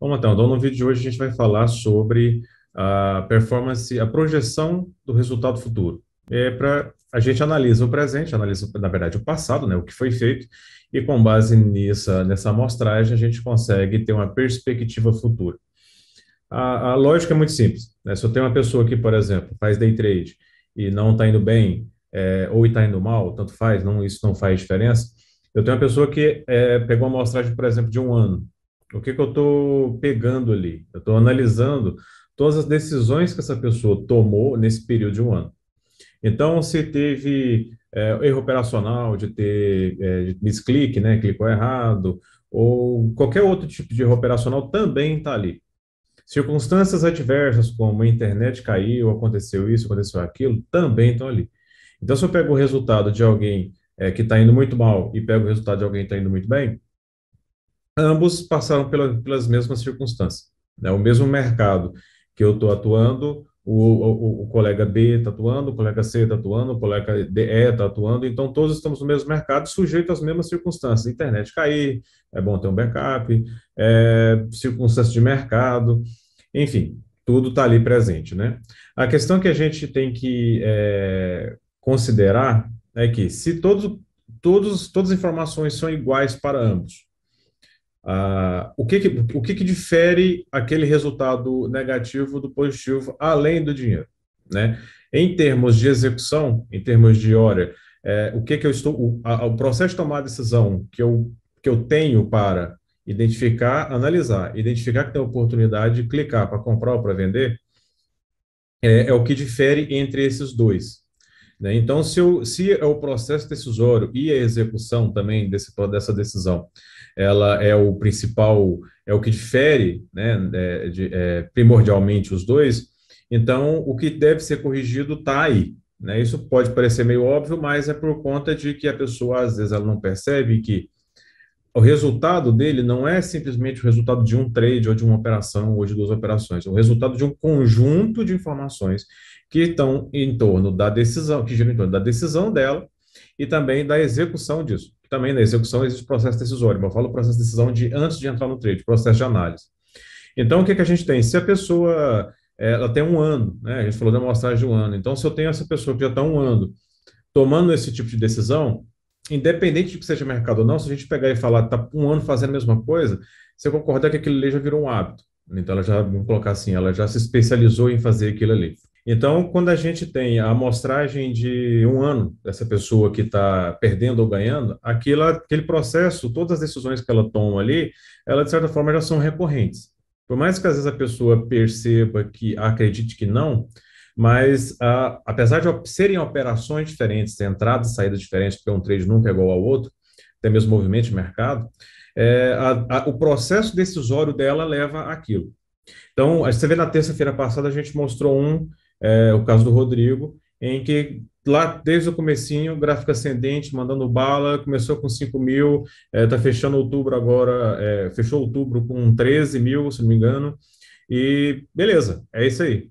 Bom, então, então, no vídeo de hoje a gente vai falar sobre a performance, a projeção do resultado futuro. É para a gente analisa o presente, analisa na verdade o passado, né, o que foi feito, e com base nessa nessa amostragem a gente consegue ter uma perspectiva futura. A, a lógica é muito simples. Né? Se eu tenho uma pessoa que, por exemplo, faz day trade e não está indo bem é, ou está indo mal, tanto faz, não isso não faz diferença. Eu tenho uma pessoa que é, pegou uma amostragem, por exemplo, de um ano o que, que eu estou pegando ali? Eu estou analisando todas as decisões que essa pessoa tomou nesse período de um ano. Então, se teve é, erro operacional, de ter é, misclick, né, clicou errado, ou qualquer outro tipo de erro operacional também está ali. Circunstâncias adversas, como a internet caiu, aconteceu isso, aconteceu aquilo, também estão ali. Então, se eu pego o resultado de alguém é, que está indo muito mal e pego o resultado de alguém que está indo muito bem, ambos passaram pela, pelas mesmas circunstâncias. Né? O mesmo mercado que eu estou atuando, o, o, o, colega B está atuando, o colega C está atuando, o colega E está atuando, então todos estamos no mesmo mercado, sujeito às mesmas circunstâncias. Internet cair, é bom ter um backup, é, circunstâncias de mercado, enfim, tudo está ali presente. Né? A questão que a gente tem que é, considerar é que se todos, todos, todas as informações são iguais para ambos, ah, o que, que, o que, que difere aquele resultado negativo do positivo, além do dinheiro? Né? Em termos de execução, em termos de hora, é, o que, que eu estou. O, a, o processo de tomar decisão que eu, que eu tenho para identificar, analisar, identificar que tem oportunidade, clicar para comprar ou para vender, é, é, o que difere entre esses dois. Né? Então, se, o se é o processo decisório e a execução também desse, dessa decisão, ela é o principal, é o que difere né, é, de, é, primordialmente os dois, então o que deve ser corrigido está aí. Né? Isso pode parecer meio óbvio, mas é por conta de que a pessoa, às vezes, ela não percebe que o resultado dele não é simplesmente o resultado de um trade ou de uma operação ou de duas operações, é o resultado de um conjunto de informações que estão em torno da decisão, que giram em torno da decisão dela e também da execução disso. Também na execução existe o processo decisório, mas eu falo processo de decisão de antes de entrar no trade, processo de análise. Então, o que, é que a gente tem? Se a pessoa eh, ela tem um ano, né? a gente falou da amostragem de um ano, então se eu tenho essa pessoa que já está um ano tomando esse tipo de decisão, independente de que seja mercado ou não, se a gente pegar e falar, tá um ano fazendo a mesma coisa, você concordar que aquilo ali já virou um hábito. Então, ela já, vamos colocar assim, ela já se especializou em fazer aquilo ali. Então, quando a gente tem a amostragem de um ano dessa pessoa que está perdendo ou ganhando, aquilo, aquele processo, todas as decisões que ela toma ali, ela de certa forma já são recorrentes. Por mais que às vezes a pessoa perceba que acredite que não, mas ah, apesar de serem operações diferentes, ter entradas e saídas diferentes, porque um trade nunca é igual ao outro, até mesmo movimento de mercado, é, a, a, o processo decisório dela leva àquilo. Então, você vê na terça-feira passada, a gente mostrou um, é, o caso do Rodrigo, em que lá desde o comecinho, gráfico ascendente, mandando bala, começou com 5 mil, está é, tá fechando outubro agora, é, fechou outubro com 13 mil, se não me engano, e beleza, é isso aí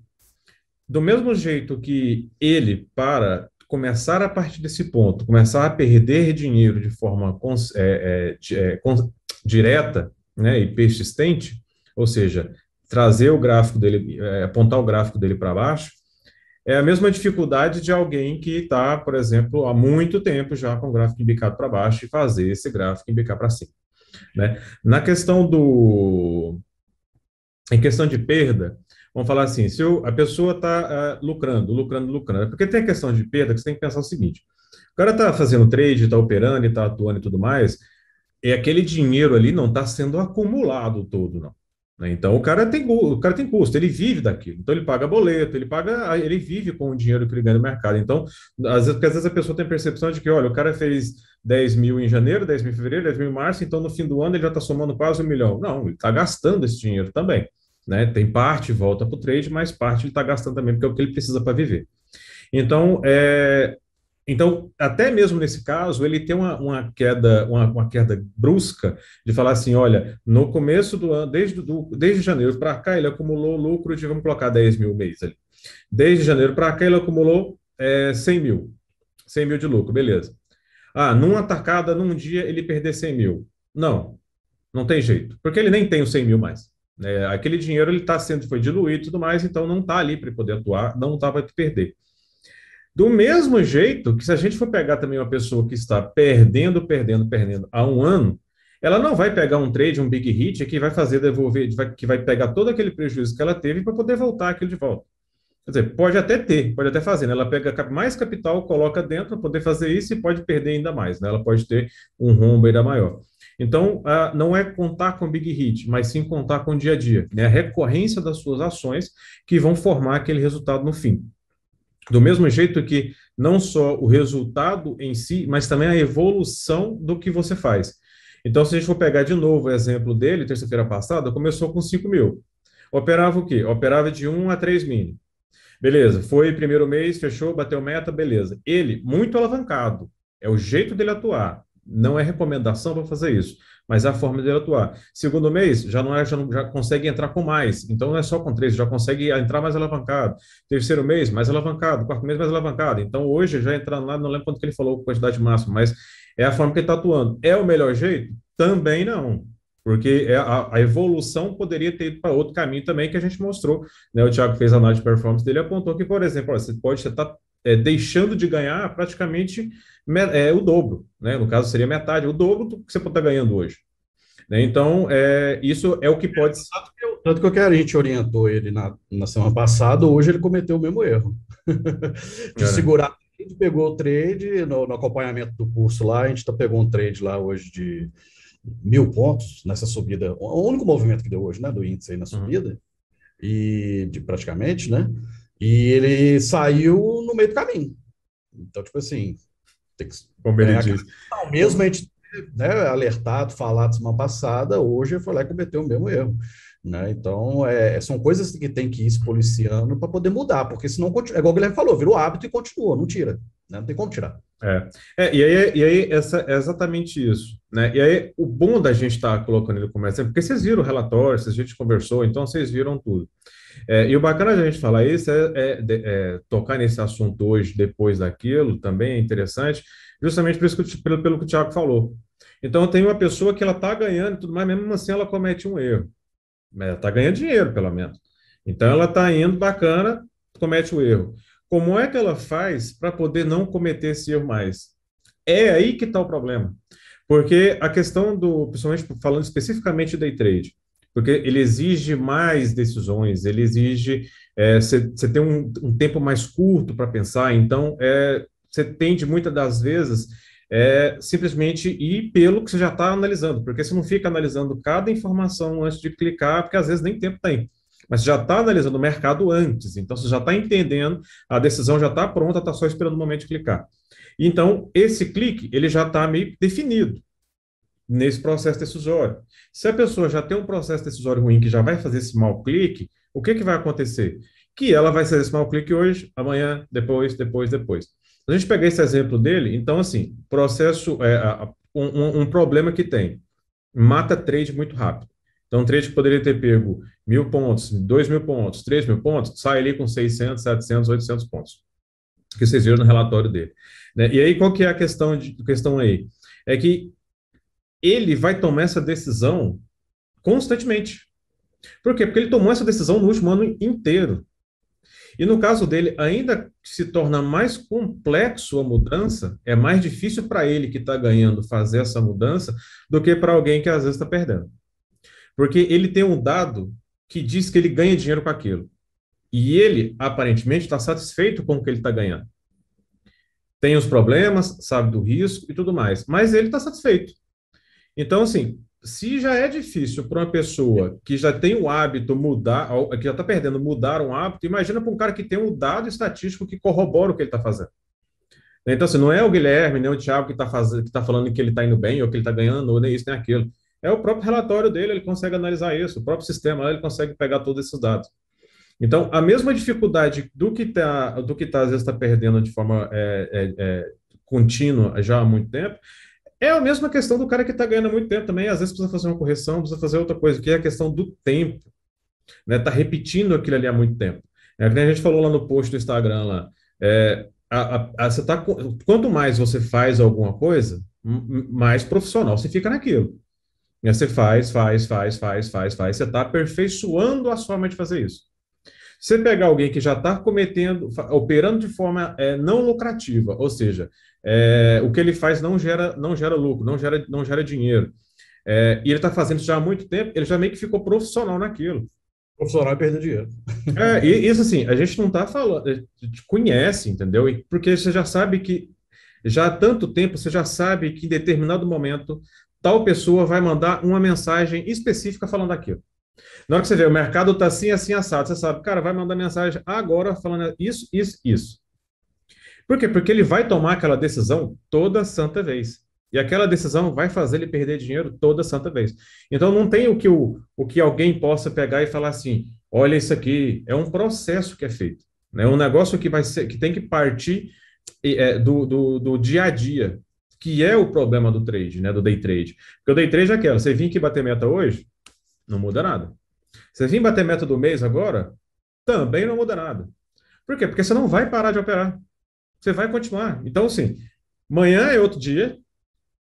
do mesmo jeito que ele, para começar a partir desse ponto, começar a perder dinheiro de forma é, é, é direta né, e persistente, ou seja, trazer o gráfico dele, é, apontar o gráfico dele para baixo, é a mesma dificuldade de alguém que está, por exemplo, há muito tempo já com o gráfico embicado para baixo e fazer esse gráfico embicar para cima. Né? Na questão do. Em questão de perda, Vamos falar assim, se eu, a pessoa está uh, ah, lucrando, lucrando, lucrando, é porque tem a questão de perda que você tem que pensar o seguinte, o cara está fazendo trade, está operando, está atuando e tudo mais, e é aquele dinheiro ali não está sendo acumulado todo, não. Né? Então o cara tem o cara tem custo, ele vive daquilo. Então ele paga boleto, ele paga, ah, ele vive com o dinheiro que ele ganha no mercado. Então, às vezes, porque às vezes a pessoa tem a percepção de que, olha, o cara fez 10 mil em janeiro, 10 mil em fevereiro, 10 mil em março, então no fim do ano ele já está somando quase um milhão. Não, ele está gastando esse dinheiro também. Né? Tem parte, volta para o trade, mas parte ele está gastando também, porque é o que ele precisa para viver. Então, é, então, até mesmo nesse caso, ele tem uma, uma queda, uma, uma, queda brusca de falar assim: olha, no começo do ano, desde, do, desde janeiro para cá, ele acumulou lucro de, vamos colocar, 10 mil mês ali. Desde janeiro para cá, ele acumulou é, 100 mil. 100 mil de lucro, beleza. Ah, numa atacada, num dia, ele perder 100 mil. Não, não tem jeito, porque ele nem tem os 100 mil mais. É, aquele dinheiro ele está sendo foi diluído e tudo mais, então não está ali para poder atuar, não está para perder. Do mesmo jeito que se a gente for pegar também uma pessoa que está perdendo, perdendo, perdendo há um ano, ela não vai pegar um trade, um big hit que vai fazer devolver, que vai pegar todo aquele prejuízo que ela teve para poder voltar aquilo de volta. Quer dizer, pode até ter, pode até fazer, né? Ela pega mais capital, coloca dentro para poder fazer isso e pode perder ainda mais, né? Ela pode ter um rombo ainda maior. Então, ah, não é contar com big hit, mas sim contar com o dia a dia. É a recorrência das suas ações que vão formar aquele resultado no fim. Do mesmo jeito que não só o resultado em si, mas também a evolução do que você faz. Então, se a gente for pegar de novo o exemplo dele, terça-feira passada, começou com 5 mil. Operava o quê? Operava de 1 a 3 mil. Beleza, foi primeiro mês, fechou, bateu meta, beleza. Ele, muito alavancado, é o jeito dele atuar. Não é recomendação para fazer isso, mas é a forma de atuar. Segundo mês, já não, é, já não já consegue entrar com mais. Então não é só com três, já consegue entrar mais alavancado. Terceiro mês, mais alavancado. Quarto mês, mais alavancado. Então hoje já entrando lá, não lembro quanto que ele falou, quantidade máxima, mas é a forma que ele está atuando. É o melhor jeito? Também não porque é a, a, evolução poderia ter ido para outro caminho também que a gente mostrou, né? O Thiago fez a análise de performance dele apontou que, por exemplo, você pode estar é, deixando de ganhar praticamente é, o dobro, né? No caso, seria metade, o dobro do que você pode tá estar ganhando hoje. Né? Então, é, isso é o que é, pode. Tanto que, eu, tanto que eu quero, a gente orientou ele na, na semana passada, hoje ele cometeu o mesmo erro. de é. segurar gente pegou o trade no, no, acompanhamento do curso lá, a gente tá, pegou um trade lá hoje de mil pontos nessa subida, o único movimento que deu hoje, né, do índice aí na uhum. subida, uhum. e de praticamente, né, e ele saiu no meio do caminho. Então, tipo assim, tem que. Como ele Não, é, mesmo a gente né, alertado, falado semana passada, hoje foi lá e cometeu o mesmo erro. Né? Então, é, é são coisas que tem que ir se policiando para poder mudar, porque senão, é igual o Guilherme falou, virou hábito e continua, não tira. Né? Não tem como tirar. É. é, e aí, e aí essa, é exatamente isso. Né? E aí, o bom da gente estar tá colocando ele como exemplo, porque vocês viram o relatório, a gente conversou, então vocês viram tudo. É, e o bacana da gente falar isso é, é, é, tocar nesse assunto hoje, depois daquilo, também é interessante, justamente por isso que, pelo, pelo que o Tiago falou. Então, tem uma pessoa que ela está ganhando e tudo mais, mesmo assim ela comete um erro. Ela está ganhando dinheiro, pelo menos. Então, ela está indo bacana, comete o erro. Como é que ela faz para poder não cometer esse erro mais? É aí que está o problema. Porque a questão do, principalmente falando especificamente do day trade, porque ele exige mais decisões, ele exige você é, tem um, um, tempo mais curto para pensar, então você é, tende muitas das vezes é, simplesmente ir pelo que você já está analisando, porque você não fica analisando cada informação antes de clicar, porque às vezes nem tempo tem mas já está analisando o mercado antes, então você já está entendendo, a decisão já está pronta, está só esperando o momento de clicar. Então, esse clique, ele já está meio definido nesse processo decisório. Se a pessoa já tem um processo decisório ruim, que já vai fazer esse mau clique, o que, que vai acontecer? Que ela vai fazer esse mau clique hoje, amanhã, depois, depois, depois. A gente pegar esse exemplo dele, então, assim, processo, é, um, um problema que tem, mata trade muito rápido. Então, um trade que poderia ter pego mil pontos, dois mil pontos, três mil pontos, sai ali com 600, 700, 800 pontos, que vocês viram no relatório dele. Né? E aí, qual que é a questão, de, questão aí? É que ele vai tomar essa decisão constantemente. Por quê? Porque ele tomou essa decisão no último ano inteiro. E no caso dele, ainda se torna mais complexo a mudança, é mais difícil para ele que está ganhando fazer essa mudança do que para alguém que às vezes está perdendo. Porque ele tem um dado que diz que ele ganha dinheiro com aquilo. E ele, aparentemente, está satisfeito com o que ele está ganhando. Tem os problemas, sabe do risco e tudo mais, mas ele está satisfeito. Então, assim, se já é difícil para uma pessoa que já tem o hábito mudar, que já está perdendo mudar um hábito, imagina para um cara que tem um dado estatístico que corrobora o que ele está fazendo. Então, assim, não é o Guilherme, nem o Thiago que está tá falando que ele está indo bem, ou que ele está ganhando, ou nem isso, nem aquilo. É o próprio relatório dele, ele consegue analisar isso, o próprio sistema ele consegue pegar todos esses dados. Então, a mesma dificuldade do que tá, do que tá, às vezes está perdendo de forma é, é, é, contínua já há muito tempo, é a mesma questão do cara que está ganhando muito tempo também, às vezes precisa fazer uma correção, precisa fazer outra coisa, que é a questão do tempo. Né? Tá repetindo aquilo ali há muito tempo. É que a gente falou lá no post do Instagram lá. É, a, a, a, você tá, quanto mais você faz alguma coisa, mais profissional você fica naquilo. E você faz, faz, faz, faz, faz, faz. Você está aperfeiçoando a forma de fazer isso. Você pegar alguém que já está cometendo, operando de forma é, não lucrativa, ou seja, é, o que ele faz não gera, não gera lucro, não gera, não gera dinheiro. É, e ele está fazendo isso já há muito tempo, ele já meio que ficou profissional naquilo. Profissional e perdeu dinheiro. É, e isso assim, a gente não está falando, a gente conhece, entendeu? porque você já sabe que já há tanto tempo, você já sabe que em determinado momento tal pessoa vai mandar uma mensagem específica falando aquilo. Na hora que você vê, o mercado está assim, assim, assado, você sabe, cara, vai mandar mensagem agora falando isso, isso, isso. Por quê? Porque ele vai tomar aquela decisão toda santa vez. E aquela decisão vai fazer ele perder dinheiro toda santa vez. Então não tem o que, o, o que alguém possa pegar e falar assim: olha, isso aqui é um processo que é feito. Né? É né? um negócio que vai ser, que tem que partir é, do, do, do dia a dia que é o problema do trade, né? Do day trade. Porque o day trade é aquela, você vir aqui bater meta hoje, não muda nada. Você vir bater meta do mês agora, também não muda nada. Por quê? Porque você não vai parar de operar. Você vai continuar. Então, assim, amanhã é outro dia,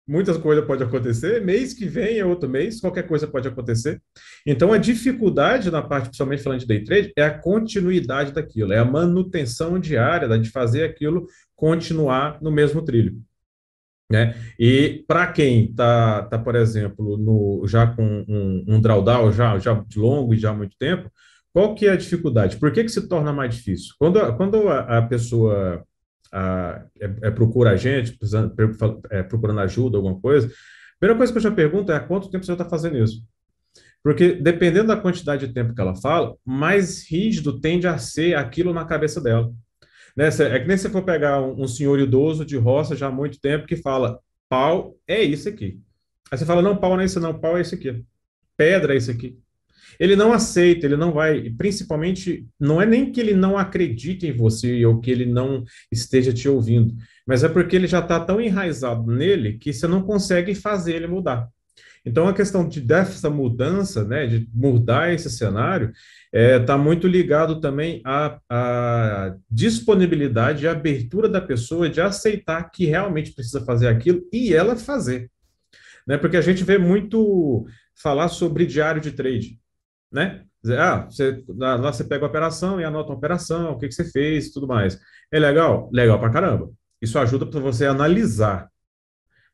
muitas coisas podem acontecer, mês que vem é outro mês, qualquer coisa pode acontecer. Então, a dificuldade na parte, principalmente falando de day trade, é a continuidade daquilo, é a manutenção diária de fazer aquilo continuar no mesmo trilho. Né? E para quem está, tá, por exemplo, no, já com um, um drawdown já, já de longo e já há muito tempo, qual que é a dificuldade? Por que, que se torna mais difícil? Quando, a, quando a, a pessoa a, é, é, procura a gente, precisando, é, procurando ajuda, alguma coisa, a primeira coisa que eu já pergunto é quanto tempo você está fazendo isso? Porque dependendo da quantidade de tempo que ela fala, mais rígido tende a ser aquilo na cabeça dela. Né? É que nem você for pegar um, um senhor idoso de roça já há muito tempo que fala pau é isso aqui. Aí você fala, não, pau não é isso não, pau é isso aqui. Pedra é isso aqui. Ele não aceita, ele não vai, principalmente, não é nem que ele não acredite em você ou que ele não esteja te ouvindo, mas é porque ele já está tão enraizado nele que você não consegue fazer ele mudar. Então, a questão de, dessa mudança, né, de mudar esse cenário, está é, tá muito ligado também à, à disponibilidade e abertura da pessoa de aceitar que realmente precisa fazer aquilo e ela fazer. Né? Porque a gente vê muito falar sobre diário de trade. Né? Ah, você, lá você pega a operação e anota a operação, o que, que você fez tudo mais. É legal? Legal pra caramba. Isso ajuda para você analisar.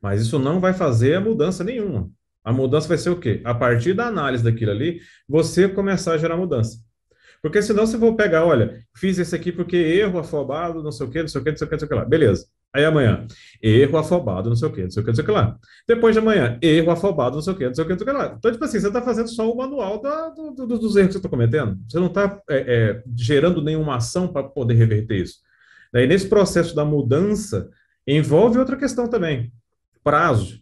Mas isso não vai fazer mudança nenhuma. A mudança vai ser o quê? A partir da análise daquilo ali, você começar a gerar mudança. Porque senão você vou pegar, olha, fiz esse aqui porque erro afobado, não sei o quê, não sei o quê, não sei o quê, não sei o quê lá. Beleza. Aí amanhã, erro afobado, não sei o quê, não sei o quê, não sei o quê lá. Depois de amanhã, erro afobado, não sei o quê, não sei o quê, não sei o quê lá. Então, tipo assim, você está fazendo só o manual da, do, do, dos erros que você está cometendo. Você não está é, é, gerando nenhuma ação para poder reverter isso. Daí, nesse processo da mudança, envolve outra questão também. Prazo.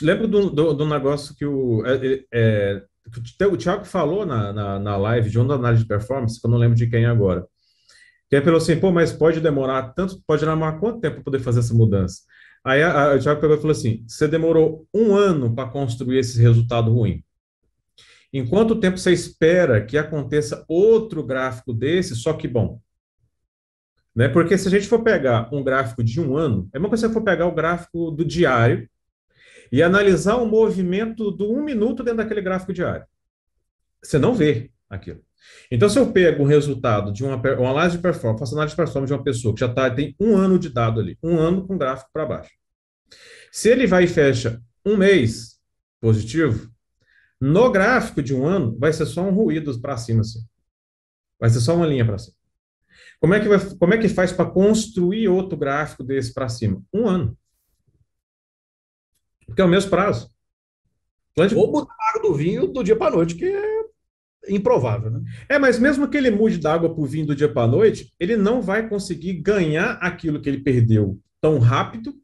Lembro do, do, do, negócio que o, é, é, é o Thiago falou na, na, na live de onda análise de performance, que eu não lembro de quem é agora. Que ele falou assim, pô, mas pode demorar tanto, pode demorar quanto tempo para poder fazer essa mudança? Aí a, a, o Thiago pegou e falou assim, você demorou um ano para construir esse resultado ruim. Em quanto tempo você espera que aconteça outro gráfico desse, só que bom? Né? Porque se a gente for pegar um gráfico de um ano, é uma coisa se você for pegar o gráfico do diário, e analisar o movimento do um minuto dentro daquele gráfico diário. Você não vê aquilo. Então, se eu pego o resultado de uma, uma análise de performance, faço análise de performance de uma pessoa que já tá, tem um ano de dado ali, um ano com gráfico para baixo. Se ele vai e fecha um mês positivo, no gráfico de um ano vai ser só um ruído para cima, assim. Vai ser só uma linha para cima. Como é que, vai, como é que faz para construir outro gráfico desse para cima? Um ano. Porque é o mesmo prazo. Atlântico... Ou mudar a água do vinho do dia para noite, que é improvável, né? É, mas mesmo que ele mude da água para o vinho do dia para noite, ele não vai conseguir ganhar aquilo que ele perdeu tão rápido,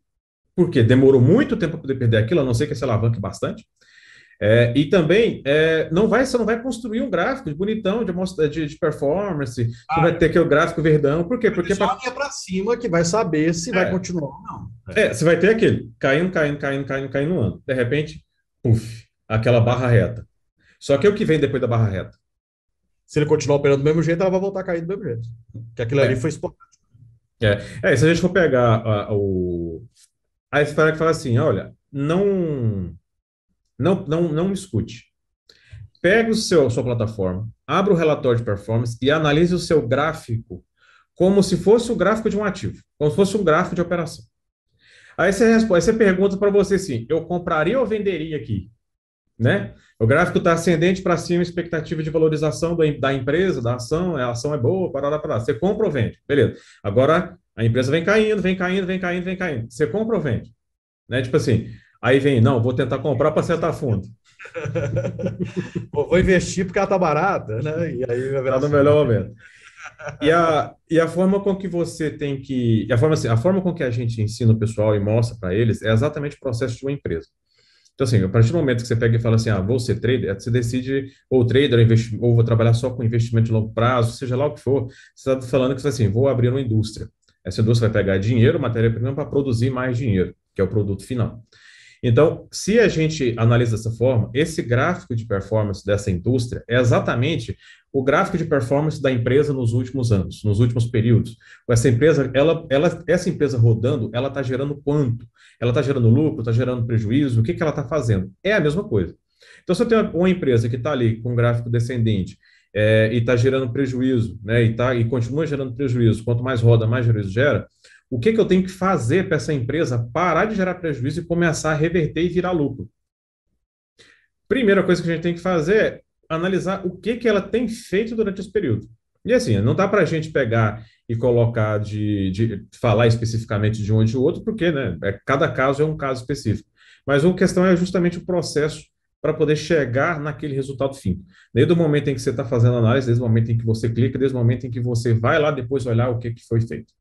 porque demorou muito tempo para poder perder aquilo, a não ser que se alavanque bastante. É, e também é, não vai, você não vai construir um gráfico bonitão de, de, de performance, ah, vai é. ter que o gráfico verdão, por quê? Porque só é para cima que vai saber se é. vai continuar ou não. É, você vai ter aquele caindo, caindo, caindo, caindo, caindo no ano. De repente, puf, aquela barra reta. Só que é o que vem depois da barra reta. Se ele continuar operando do mesmo jeito, ela vai voltar a cair do mesmo jeito. que aquilo ali é. foi esporádico. É. é se a gente for pegar a, o. Aí espera que fala assim: olha, não não, não, não escute. Pega o seu sua plataforma, abra o relatório de performance e analise o seu gráfico como se fosse o gráfico de um ativo, como se fosse um gráfico de operação. Aí você, responde, aí você pergunta para você assim: eu compraria ou venderia aqui? Né? O gráfico está ascendente para cima, expectativa de valorização da, da, empresa, da ação, a ação é boa, para lá. Você compra ou vende? Beleza. Agora a empresa vem caindo, vem caindo, vem caindo, vem caindo. Você compra ou vende? Né? Tipo assim, Aí vem, não, vou tentar comprar para acertar fundo. vou investir porque ela está barata, né? E aí vai virar tá no assim. melhor momento. E a, e a forma com que você tem que. A forma, assim, a forma com que a gente ensina o pessoal e mostra para eles é exatamente o processo de uma empresa. Então, assim, a partir do momento que você pega e fala assim, ah, vou ser trader, você decide, ou trader, ou vou trabalhar só com investimento de longo prazo, seja lá o que for, você está falando que você tá assim, vou abrir uma indústria. Essa indústria vai pegar dinheiro, matéria-prima, para produzir mais dinheiro, que é o produto final. Então, se a gente analisa dessa forma, esse gráfico de performance dessa indústria é exatamente o gráfico de performance da empresa nos últimos anos, nos últimos períodos. Essa empresa, ela, ela, essa empresa rodando, ela está gerando quanto? Ela está gerando lucro, está gerando prejuízo? O que, que ela está fazendo? É a mesma coisa. Então, se eu tenho uma empresa que está ali com um gráfico descendente é, e está gerando prejuízo, né, e, tá, e continua gerando prejuízo, quanto mais roda, mais prejuízo gera, o que, que eu tenho que fazer para essa empresa parar de gerar prejuízo e começar a reverter e virar lucro? Primeira coisa que a gente tem que fazer é analisar o que, que ela tem feito durante esse período. E assim, não dá para a gente pegar e colocar de, de falar especificamente de um ou de outro, porque né, é, cada caso é um caso específico. Mas uma questão é justamente o processo para poder chegar naquele resultado fim. Desde o momento em que você está fazendo análise, desde o momento em que você clica, desde o momento em que você vai lá depois olhar o que, que foi feito.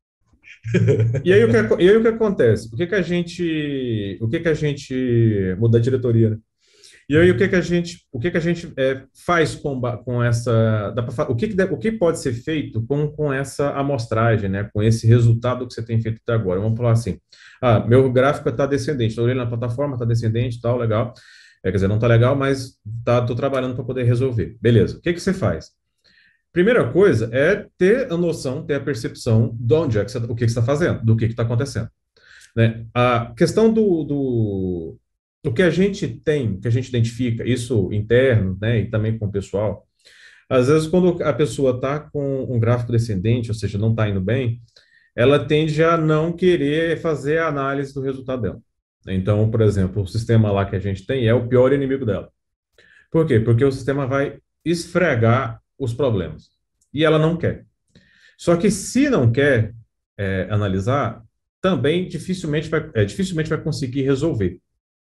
E aí o que, e aí, o que acontece? O que, que a gente. O que, que a gente. Mudar a diretoria, né? E aí o que, que a gente, o que que a gente é, faz com, com essa. Pra, o, que, que o que pode ser feito com, com essa amostragem, né? Com esse resultado que você tem feito até agora. Vamos falar assim. Ah, meu gráfico está descendente, estou olhando na plataforma, está descendente tal, legal. É, quer dizer, não está legal, mas tá, trabalhando para poder resolver. Beleza. O que, que você faz? Primeira coisa é ter a noção, ter a percepção de onde é que você, tá, o que, está fazendo, do que está acontecendo. Né? A questão do, do, do, que a gente tem, que a gente identifica, isso interno né, e também com o pessoal, às vezes quando a pessoa está com um gráfico descendente, ou seja, não está indo bem, ela tende a não querer fazer a análise do resultado dela. Então, por exemplo, o sistema lá que a gente tem é o pior inimigo dela. Por quê? Porque o sistema vai esfregar os problemas. E ela não quer. Só que se não quer é, analisar, também dificilmente vai, é, dificilmente vai conseguir resolver.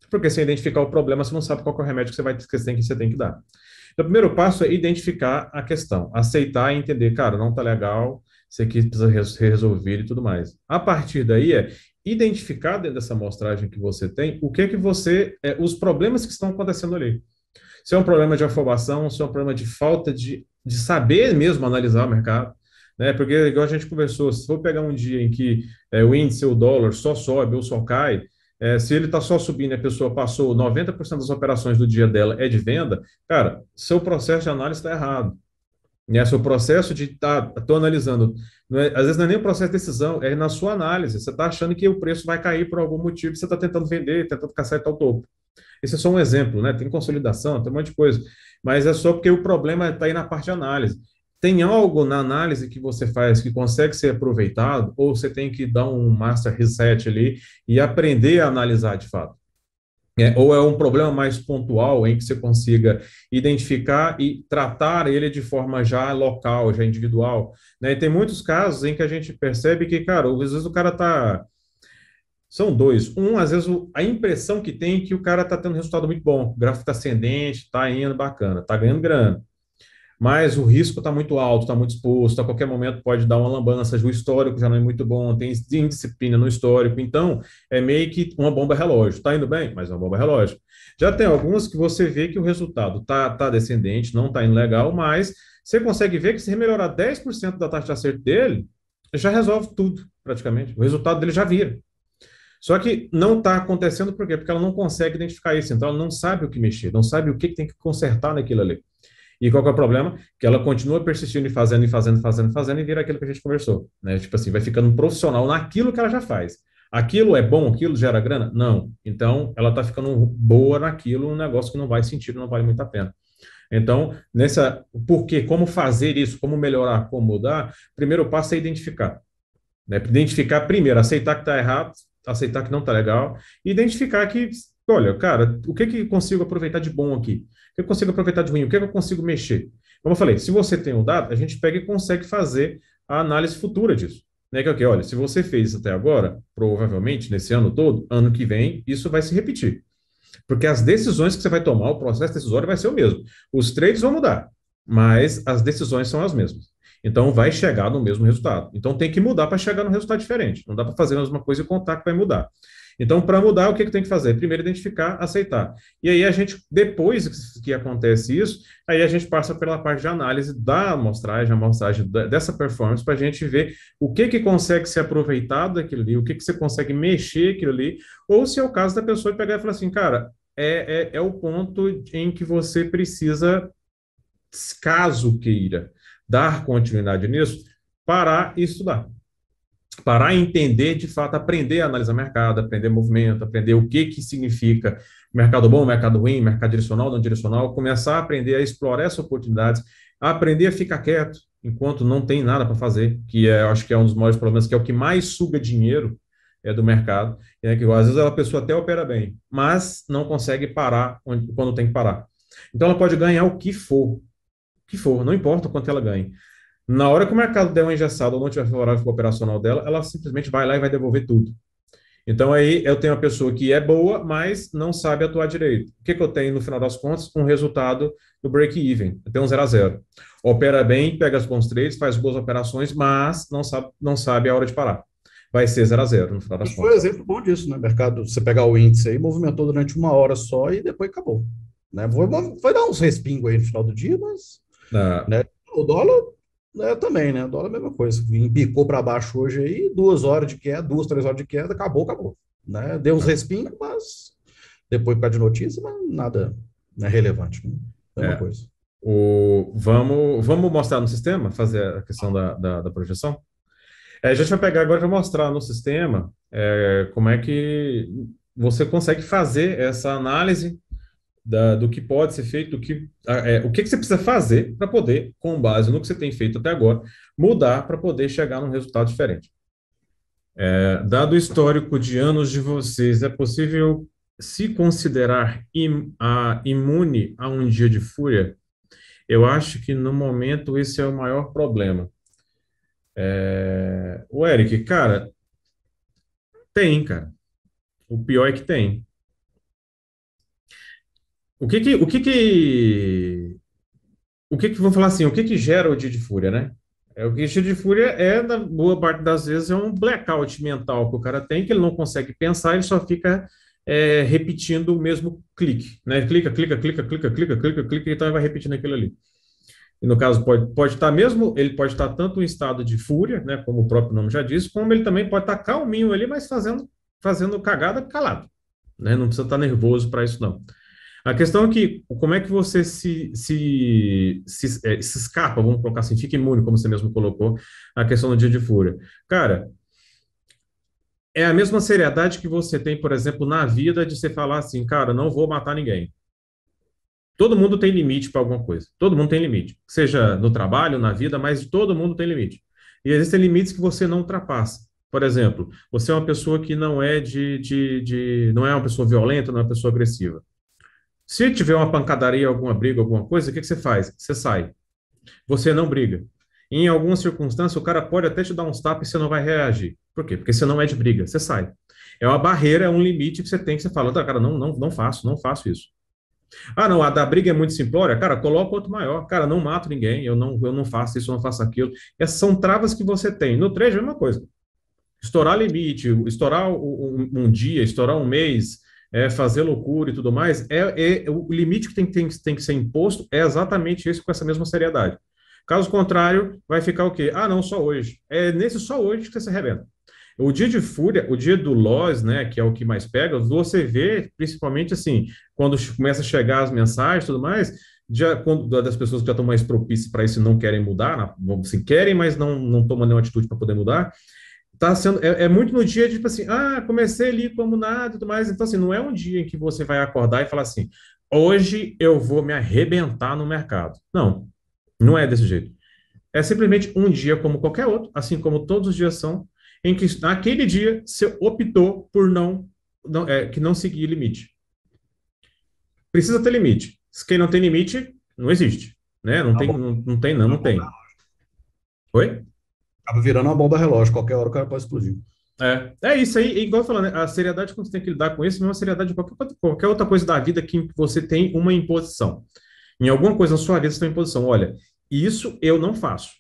Porque sem identificar o problema, você não sabe qual é o remédio que você, vai, que você, tem, que você tem que dar. Então, o primeiro passo é identificar a questão, aceitar e entender, cara, não está legal, isso aqui precisa ser resolvido e tudo mais. A partir daí é identificar dentro dessa amostragem que você tem o que é que você. É, os problemas que estão acontecendo ali. Se é um problema de afobação, se é um problema de falta de de saber mesmo analisar o mercado. Né? Porque, igual a gente conversou, se for pegar um dia em que é, o índice ou o dólar só sobe ou só cai, é, se ele está só subindo a pessoa passou 90% das operações do dia dela é de venda, cara, seu processo de análise está errado. Né? Seu processo de estar tá, tô analisando. É, às vezes não é nem o processo de decisão, é na sua análise. Você está achando que o preço vai cair por algum motivo, e você está tentando vender, tentando caçar tá até o topo. Esse é só um exemplo, né? Tem consolidação, tem um monte de coisa. Mas é só porque o problema está aí na parte de análise. Tem algo na análise que você faz que consegue ser aproveitado, ou você tem que dar um master reset ali e aprender a analisar de fato? É, ou é um problema mais pontual em que você consiga identificar e tratar ele de forma já local, já individual. Né? E tem muitos casos em que a gente percebe que, cara, às vezes o cara está são dois. Um, às vezes, a impressão que tem é que o cara está tendo um resultado muito bom, o gráfico está ascendente, está indo bacana, está ganhando grana. Mas o risco está muito alto, está muito exposto, a qualquer momento pode dar uma lambança, o histórico já não é muito bom, tem indisciplina no histórico, então é meio que uma bomba relógio. Está indo bem, mas é uma bomba relógio. Já tem algumas que você vê que o resultado está tá descendente, não está indo legal, mas você consegue ver que se melhorar 10% da taxa de acerto dele, já resolve tudo, praticamente. O resultado dele já vira. Só que não está acontecendo por quê? Porque ela não consegue identificar isso, então ela não sabe o que mexer, não sabe o que, tem que consertar naquilo ali. E qual é o problema? Que ela continua persistindo e fazendo e fazendo, fazendo, fazendo e vira aquilo que a gente conversou, né? Tipo assim, vai ficando um profissional naquilo que ela já faz. Aquilo é bom, aquilo gera grana? Não. Então, ela está ficando boa naquilo, um negócio que não vai sentido, não vale muito a pena. Então, nessa, por quê? Como fazer isso? Como melhorar? Como mudar? Primeiro passo é identificar. Né? Identificar primeiro, aceitar que está errado, aceitar que não está legal e identificar que, olha, cara, o que que eu consigo aproveitar de bom aqui? O que eu consigo aproveitar de ruim? O que, que eu consigo mexer? Como eu falei, se você tem um dado, a gente pega e consegue fazer a análise futura disso. Né? Que é o quê? Olha, se você fez isso até agora, provavelmente nesse ano todo, ano que vem, isso vai se repetir. Porque as decisões que você vai tomar, o processo decisório vai ser o mesmo. Os trades vão mudar, mas as decisões são as mesmas. Então vai chegar no mesmo resultado. Então tem que mudar para chegar no resultado diferente. Não dá para fazer a mesma coisa e contar que vai mudar. Então, para mudar, o que, que tem que fazer? Primeiro, identificar, aceitar. E aí, a gente, depois que acontece isso, aí a gente passa pela parte de análise da amostragem, amostragem dessa performance, para a gente ver o que, que consegue ser aproveitado daquilo ali, o que, que você consegue mexer aquilo ali, ou se é o caso da pessoa pegar e falar assim, cara, é, é, é o ponto em que você precisa, caso queira dar continuidade nisso, parar e estudar. Parar e entender, de fato, aprender a analisar mercado, aprender movimento, aprender o que, que significa mercado bom, mercado ruim, mercado direcional, não direcional, começar a aprender a explorar essas oportunidades, a aprender a ficar quieto enquanto não tem nada para fazer, que é, acho que é um dos maiores problemas, que é o que mais suga dinheiro é do mercado, é que às vezes a pessoa até opera bem, mas não consegue parar onde, quando tem que parar. Então ela pode ganhar o que for, que for, não importa o quanto ela ganhe. Na hora que o mercado der uma engessada ou não tiver favorável para o operacional dela, ela simplesmente vai lá e vai devolver tudo. Então aí eu tenho uma pessoa que é boa, mas não sabe atuar direito. O que, que eu tenho no final das contas? Um resultado do break-even. Eu tenho um 0 a 0 Opera bem, pega as bons trades, faz boas operações, mas não sabe, não sabe a hora de parar. Vai ser 0 a 0 no final das Isso contas. Foi um exemplo bom disso, né? Mercado, você pegar o índice aí, movimentou durante uma hora só e depois acabou. Né? Vai, vai dar uns respingos aí no final do dia, mas né? O dólar né, também, né? O dólar é a mesma coisa. Embicou para baixo hoje aí, duas horas de queda, duas, três horas de queda, acabou, acabou. Né? Deu uns é. respingos, mas depois por causa de notícia, mas nada né, relevante. Né? É, é coisa. O, vamos, vamos mostrar no sistema, fazer a questão da, da, da projeção? É, a gente vai pegar agora para mostrar no sistema é, como é que você consegue fazer essa análise da, do que pode ser feito, do que, é, o que, que você precisa fazer para poder, com base no que você tem feito até agora, mudar para poder chegar num resultado diferente. É, dado o histórico de anos de vocês, é possível se considerar im, a, imune a um dia de fúria? Eu acho que no momento esse é o maior problema. É, o Eric, cara, tem, cara. O pior é que tem. O que que, o que que, o que que, vamos falar assim, o que que gera o dia de fúria, né? É, o que dia de fúria é, na boa parte das vezes, é um blackout mental que o cara tem, que ele não consegue pensar, ele só fica é, repetindo o mesmo clique, né? Clica, clica, clica, clica, clica, clica, clica, então ele vai repetindo aquilo ali. E no caso, pode, pode estar mesmo, ele pode estar tanto em estado de fúria, né, como o próprio nome já diz, como ele também pode estar calminho ali, mas fazendo, fazendo cagada calado. Né? Não precisa estar nervoso para isso, não. A questão é que como é que você se, se, se, é, se escapa, vamos colocar assim, fica imune, como você mesmo colocou, a questão do dia de fúria. Cara, é a mesma seriedade que você tem, por exemplo, na vida de você falar assim, cara, não vou matar ninguém. Todo mundo tem limite para alguma coisa. Todo mundo tem limite. Seja no trabalho, na vida, mas todo mundo tem limite. E existem limites que você não ultrapassa. Por exemplo, você é uma pessoa que não é de, de, de não é uma pessoa violenta, não é uma pessoa agressiva. Se tiver uma pancadaria, alguma briga, alguma coisa, o que, que você faz? Você sai. Você não briga. Em algumas circunstâncias o cara pode até te dar uns tapas e você não vai reagir. Por quê? Porque você não é de briga, você sai. É uma barreira, é um limite que você tem que você fala, tá, cara, não, não, não faço, não faço isso. Ah, não, a da briga é muito simplória, cara, coloca outro maior, cara, não mato ninguém, eu não, eu não faço isso, eu não faço aquilo. Essas é, são travas que você tem. No trecho é a mesma coisa. Estourar limite, estourar um, um dia, estourar um mês, é, fazer loucura e tudo mais, é, é o limite que tem, tem, tem que ser imposto é exatamente isso com essa mesma seriedade. Caso contrário, vai ficar o quê? Ah, não, só hoje. É nesse só hoje que você se arrebenta. O dia de fúria, o dia do loss, né, que é o que mais pega, você vê, principalmente assim, quando começa a chegar as mensagens e tudo mais, já, quando, das pessoas que já estão mais propícias para isso e não querem mudar, assim, querem, mas não, não tomam nenhuma atitude para poder mudar, tá sendo é, é, muito no dia de tipo assim, ah, comecei ali como nada e tudo mais. Então assim, não é um dia em que você vai acordar e falar assim, hoje eu vou me arrebentar no mercado. Não, não é desse jeito. É simplesmente um dia como qualquer outro, assim como todos os dias são, em que naquele dia você optou por não, não é, que não seguir limite. Precisa ter limite. Quem não tem limite, não existe, né? Não, não tá tem, não, não tem, não, não tá tem. Tá Oi? acaba virando uma bomba relógio, qualquer hora o cara pode explodir. É, é isso aí, igual né? a seriedade que você tem que lidar com isso, mesmo a seriedade de qualquer, qualquer outra coisa da vida que você tem uma imposição. Em alguma coisa na sua vida você tem uma imposição. Olha, isso eu não faço.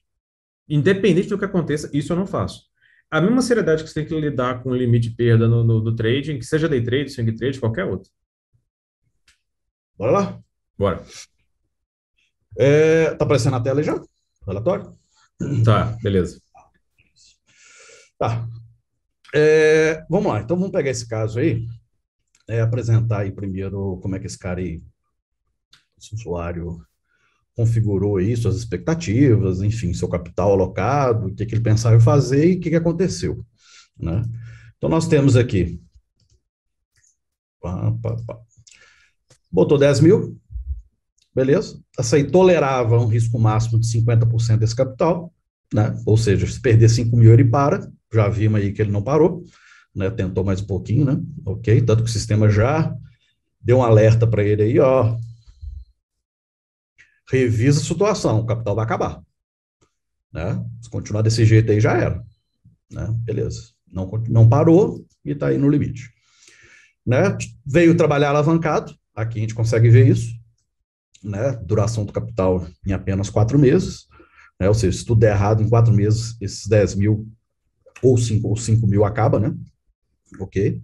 Independente do que aconteça, isso eu não faço. A mesma seriedade que você tem que lidar com o limite de perda no, no, trading, que seja day trade, swing trade, qualquer outro. Bora lá? Bora. É, tá aparecendo na tela já? Relatório? Tá, beleza. Tá. É, vamos lá, então vamos pegar esse caso aí, é, apresentar aí primeiro como é que esse cara aí, esse usuário, configurou aí suas expectativas, enfim, seu capital alocado, o que, que ele pensava fazer e o que, que aconteceu, né? Então nós temos aqui, pá, pá, pá. botou 10 mil, beleza? Essa aí tolerava um risco máximo de 50% desse capital, né? Ou seja, se perder 5 mil, ele para. Já vimos aí que ele não parou, né? tentou mais um pouquinho, né? ok? Tanto que o sistema já deu um alerta para ele aí, ó. Revisa a situação, o capital vai acabar. Né? Se continuar desse jeito aí, já era. Né? Beleza. Não, não parou e está aí no limite. Né? Veio trabalhar alavancado, aqui a gente consegue ver isso. Né? Duração do capital em apenas quatro meses. Né? Ou seja, se tudo der errado, em quatro meses, esses 10 mil ou 5 ou 5 mil acaba, né? Ok.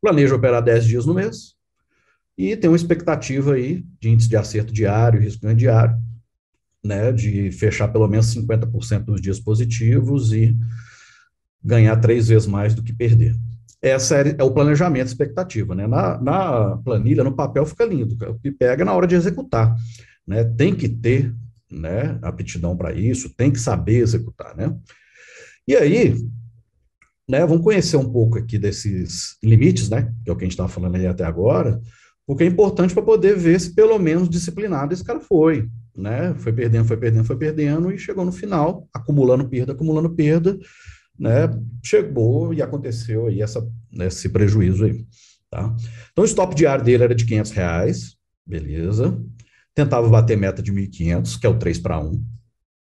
Planeja operar 10 dias no mês e tem uma expectativa aí de índice de acerto diário, risco ganho diário, né? De fechar pelo menos 50% dos dias positivos e ganhar três vezes mais do que perder. Essa é, é o planejamento expectativa, né? Na, na planilha, no papel fica lindo, o que pega é na hora de executar, né? Tem que ter né, aptidão para isso, tem que saber executar, né? E aí, né, vamos conhecer um pouco aqui desses limites, né, que é o que a gente estava tá falando aí até agora, porque é importante para poder ver se pelo menos disciplinado esse cara foi, né? Foi perdendo, foi perdendo, foi perdendo e chegou no final, acumulando perda, acumulando perda, né? Chegou e aconteceu aí essa, né, esse prejuízo aí, tá? Então o stop diário dele era de 500 reais, beleza? Tentava bater meta de 1.500, que é o 3 para 1,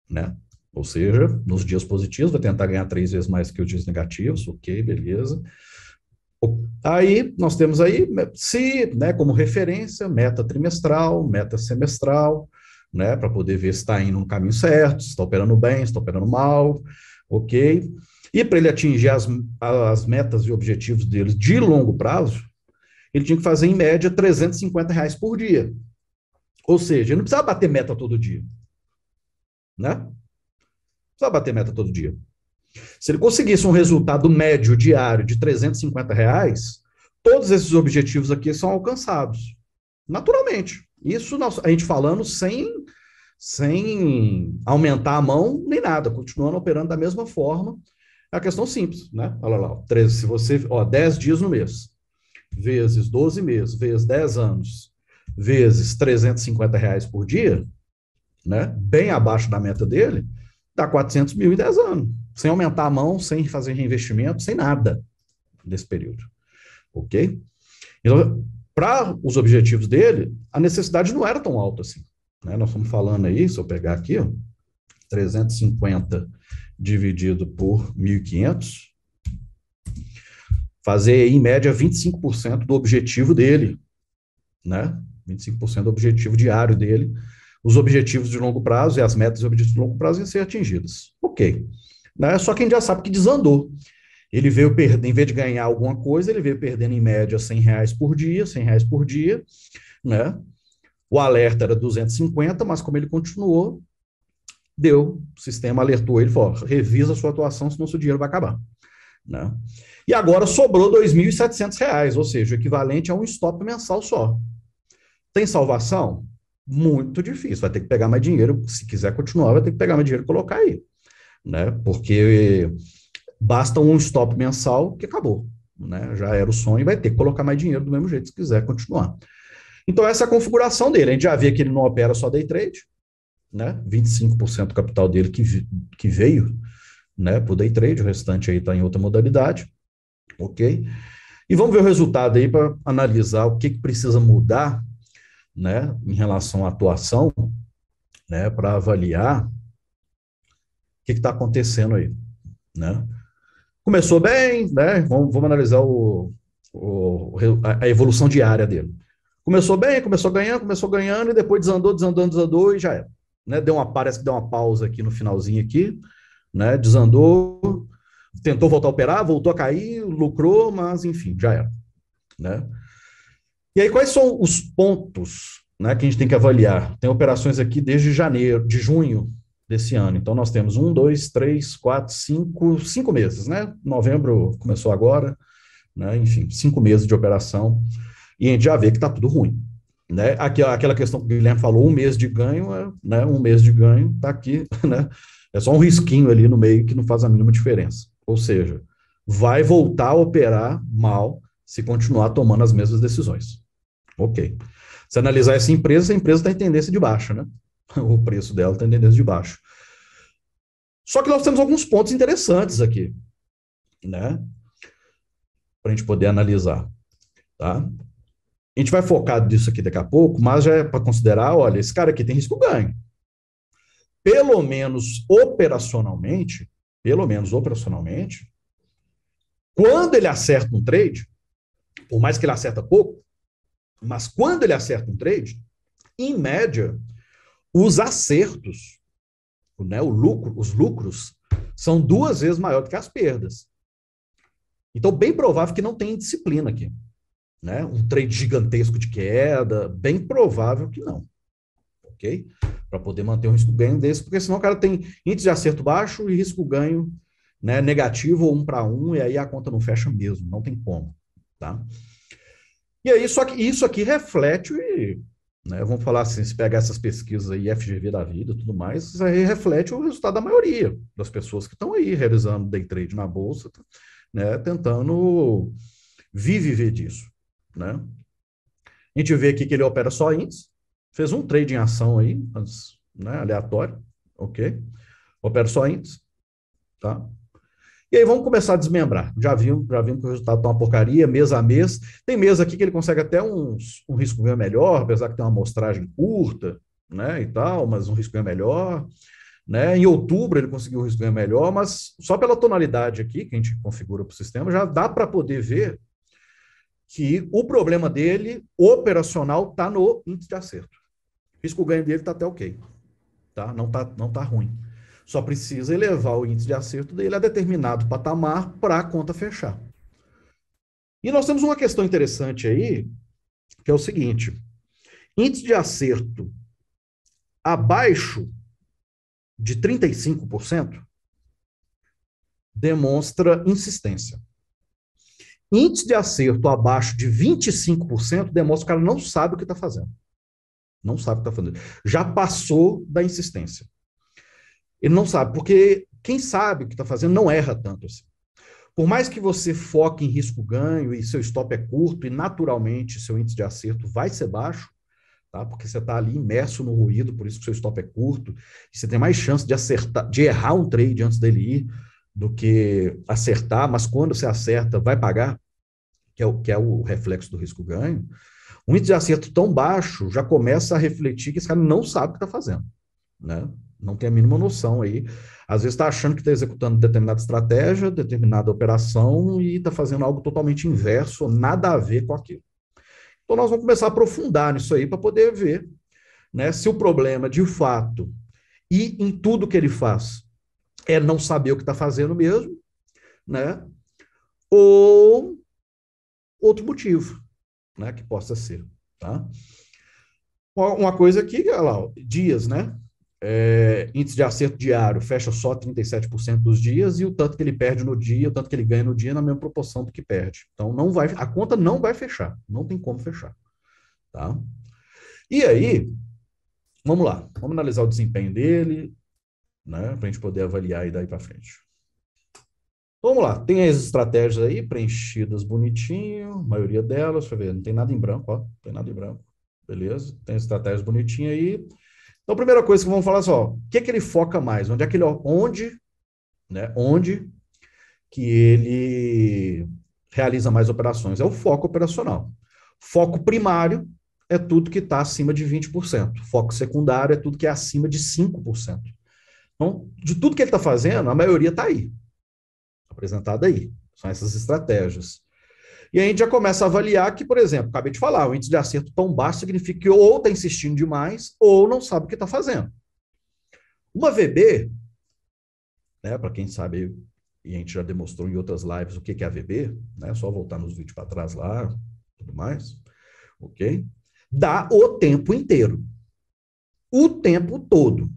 né? Ou seja, nos dias positivos, vai tentar ganhar três vezes mais que os dias negativos, ok, beleza. Aí, nós temos aí, se, né, como referência, meta trimestral, meta semestral, né, para poder ver se está indo no caminho certo, se está operando bem, se está operando mal, ok. E para ele atingir as, as metas e objetivos dele de longo prazo, ele tinha que fazer, em média, 350 reais por dia. Ou seja, não precisava bater meta todo dia. Né? Não precisava bater meta todo dia. Se ele conseguisse um resultado médio diário de 350 reais, todos esses objetivos aqui são alcançados. Naturalmente. Isso nós, a gente falando sem, sem aumentar a mão nem nada, continuando operando da mesma forma. É uma questão simples, né? Olha lá, 13, se você, ó, 10 dias no mês, vezes 12 meses, vezes 10 anos, vezes 350 reais por dia, né, bem abaixo da meta dele, dá 400 mil em 10 anos, sem aumentar a mão, sem fazer reinvestimento, sem nada nesse período. Ok? Então, para os objetivos dele, a necessidade não era tão alta assim. Né? Nós estamos falando aí, se eu pegar aqui, ó, 350 dividido por 1.500, fazer em média 25% do objetivo dele, né? 25% do objetivo diário dele, os objetivos de longo prazo e as metas e objetivos de longo prazo iam ser atingidas. Ok. Né? Só quem já sabe que desandou. Ele veio perdendo, em vez de ganhar alguma coisa, ele veio perdendo em média 100 reais por dia, 100 reais por dia, né? O alerta era 250, mas como ele continuou, deu, o sistema alertou ele, falou, revisa a sua atuação, senão seu dinheiro vai acabar. Né? E agora sobrou R$ reais, ou seja, o equivalente a um stop mensal só. Tem salvação? Muito difícil. Vai ter que pegar mais dinheiro. Se quiser continuar, vai ter que pegar mais dinheiro e colocar aí. Né? Porque basta um stop mensal que acabou. Né? Já era o sonho, vai ter que colocar mais dinheiro do mesmo jeito se quiser continuar. Então, essa é a configuração dele. A gente já vê que ele não opera só day trade, né? 25% do capital dele que, que veio né, para o day trade, o restante aí está em outra modalidade. Ok? E vamos ver o resultado aí para analisar o que, que precisa mudar né, em relação à atuação, né, para avaliar o que está acontecendo aí, né? Começou bem, né? Vamos, vamos analisar o, o, a evolução diária dele. Começou bem, começou ganhando, começou ganhando e depois desandou, desandando, desandou e já era. Né? Deu uma parece que deu uma pausa aqui no finalzinho aqui, né? Desandou, tentou voltar a operar, voltou a cair, lucrou, mas enfim, já era, né? E aí, quais são os pontos né, que a gente tem que avaliar? Tem operações aqui desde janeiro, de junho desse ano. Então, nós temos um, dois, três, quatro, cinco, cinco meses, né? Novembro começou agora, né? Enfim, cinco meses de operação. E a gente já vê que está tudo ruim. Né? aquela questão que o Guilherme falou, um mês de ganho, é, né? Um mês de ganho está aqui, né? É só um risquinho ali no meio que não faz a mínima diferença. Ou seja, vai voltar a operar mal se continuar tomando as mesmas decisões. Ok. Se analisar essa empresa, essa empresa está em tendência de baixa, né? O preço dela está em tendência de baixo. Só que nós temos alguns pontos interessantes aqui, né? Para a gente poder analisar, tá? A gente vai focar disso aqui daqui a pouco, mas já é para considerar, olha, esse cara aqui tem risco ganho. Pelo menos operacionalmente, pelo menos operacionalmente, quando ele acerta um trade, por mais que ele acerta pouco, mas quando ele acerta um trade, em média, os acertos, né, o lucro, os lucros, são duas vezes maior do que as perdas. Então, bem provável que não tenha disciplina aqui. Né? Um trade gigantesco de queda, bem provável que não. Ok? Para poder manter um risco-ganho desse, porque senão o cara tem índice de acerto baixo e risco-ganho né, negativo ou um para um, e aí a conta não fecha mesmo, não tem como. Tá? E aí, só que isso aqui reflete, né, vamos falar assim, se pegar essas pesquisas aí, FGV da vida tudo mais, isso aí reflete o resultado da maioria das pessoas que estão aí realizando day trade na Bolsa, né, tentando viver disso, né? A gente vê aqui que ele opera só índice, fez um trade em ação aí, mas, né, aleatório, ok? Opera só índice, tá? E aí vamos começar a desmembrar. Já vimos, já vimos que o resultado está uma porcaria, mês a mês. Tem mês aqui que ele consegue até uns, um risco ganho melhor, apesar que tem uma amostragem curta, né, e tal, mas um risco ganho melhor. Né? Em outubro ele conseguiu um risco ganho melhor, mas só pela tonalidade aqui que a gente configura para o sistema, já dá para poder ver que o problema dele, operacional, está no índice de acerto. O risco ganho dele está até ok. Tá? Não está não tá ruim. Só precisa elevar o índice de acerto dele a determinado patamar para a conta fechar. E nós temos uma questão interessante aí, que é o seguinte: índice de acerto abaixo de 35% demonstra insistência. Índice de acerto abaixo de 25% demonstra que o cara não sabe o que está fazendo. Não sabe o que está fazendo. Já passou da insistência. Ele não sabe, porque quem sabe o que está fazendo não erra tanto assim. Por mais que você foque em risco-ganho e seu stop é curto e naturalmente seu índice de acerto vai ser baixo, tá? Porque você está ali imerso no ruído, por isso que seu stop é curto, e você tem mais chance de acertar, de errar um trade antes dele ir do que acertar, mas quando você acerta, vai pagar, que é o, que é o reflexo do risco-ganho. Um índice de acerto tão baixo já começa a refletir que esse cara não sabe o que está fazendo, né? não tem a mínima noção aí. Às vezes está achando que está executando determinada estratégia, determinada operação e está fazendo algo totalmente inverso, nada a ver com aquilo. Então nós vamos começar a aprofundar nisso aí para poder ver né, se o problema de fato e em tudo que ele faz é não saber o que está fazendo mesmo, né? Ou outro motivo, né, que possa ser, tá? Uma coisa aqui, olha lá, dias, né? é, índice de acerto diário fecha só 37% dos dias e o tanto que ele perde no dia, o tanto que ele ganha no dia é na mesma proporção do que perde. Então não vai, a conta não vai fechar, não tem como fechar, tá? E aí, vamos lá, vamos analisar o desempenho dele, né, para a gente poder avaliar e daí para frente. Vamos lá, tem as estratégias aí preenchidas bonitinho, a maioria delas, deixa eu ver, não tem nada em branco, ó, não tem nada em branco, beleza? Tem as estratégias bonitinhas aí. Então, a primeira coisa que vamos falar é só, o que, é que ele foca mais? Onde é que ele, onde, né, onde que ele realiza mais operações? É o foco operacional. Foco primário é tudo que está acima de 20%. Foco secundário é tudo que é acima de 5%. Então, de tudo que ele está fazendo, a maioria está aí, apresentada aí. São essas estratégias. E a gente já começa a avaliar que, por exemplo, acabei de falar, o índice de acerto tão baixo significa que ou está insistindo demais ou não sabe o que está fazendo. Uma VB, né, para quem sabe, e a gente já demonstrou em outras lives o que é a VB, né, só voltar nos vídeos para trás lá, tudo mais, ok? Dá o tempo inteiro. O tempo todo.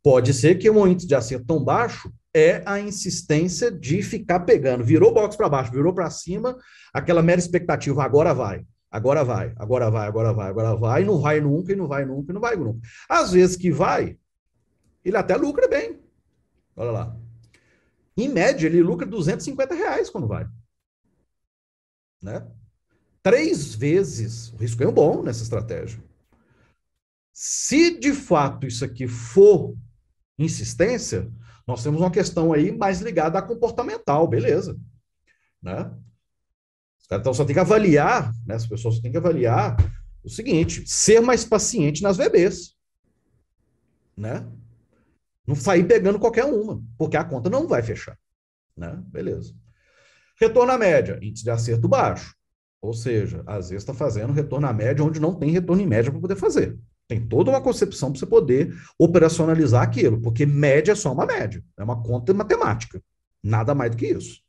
Pode ser que um índice de acerto tão baixo é a insistência de ficar pegando. Virou box para baixo, virou para cima, aquela mera expectativa, agora vai, agora vai, agora vai, agora vai, agora vai, e não vai nunca, e não vai nunca, e não vai nunca. Às vezes que vai, ele até lucra bem. Olha lá. Em média, ele lucra 250 reais quando vai. Né? Três vezes o risco é bom nessa estratégia. Se de fato isso aqui for insistência, nós temos uma questão aí mais ligada à comportamental, beleza. Né? Então só tem que avaliar, né? as pessoas têm que avaliar o seguinte: ser mais paciente nas VBs. Né? Não sair pegando qualquer uma, porque a conta não vai fechar. Né? Beleza. Retorno à média, índice de acerto baixo. Ou seja, às vezes está fazendo retorno à média onde não tem retorno em média para poder fazer. Tem toda uma concepção para você poder operacionalizar aquilo, porque média é só uma média, é uma conta matemática, nada mais do que isso.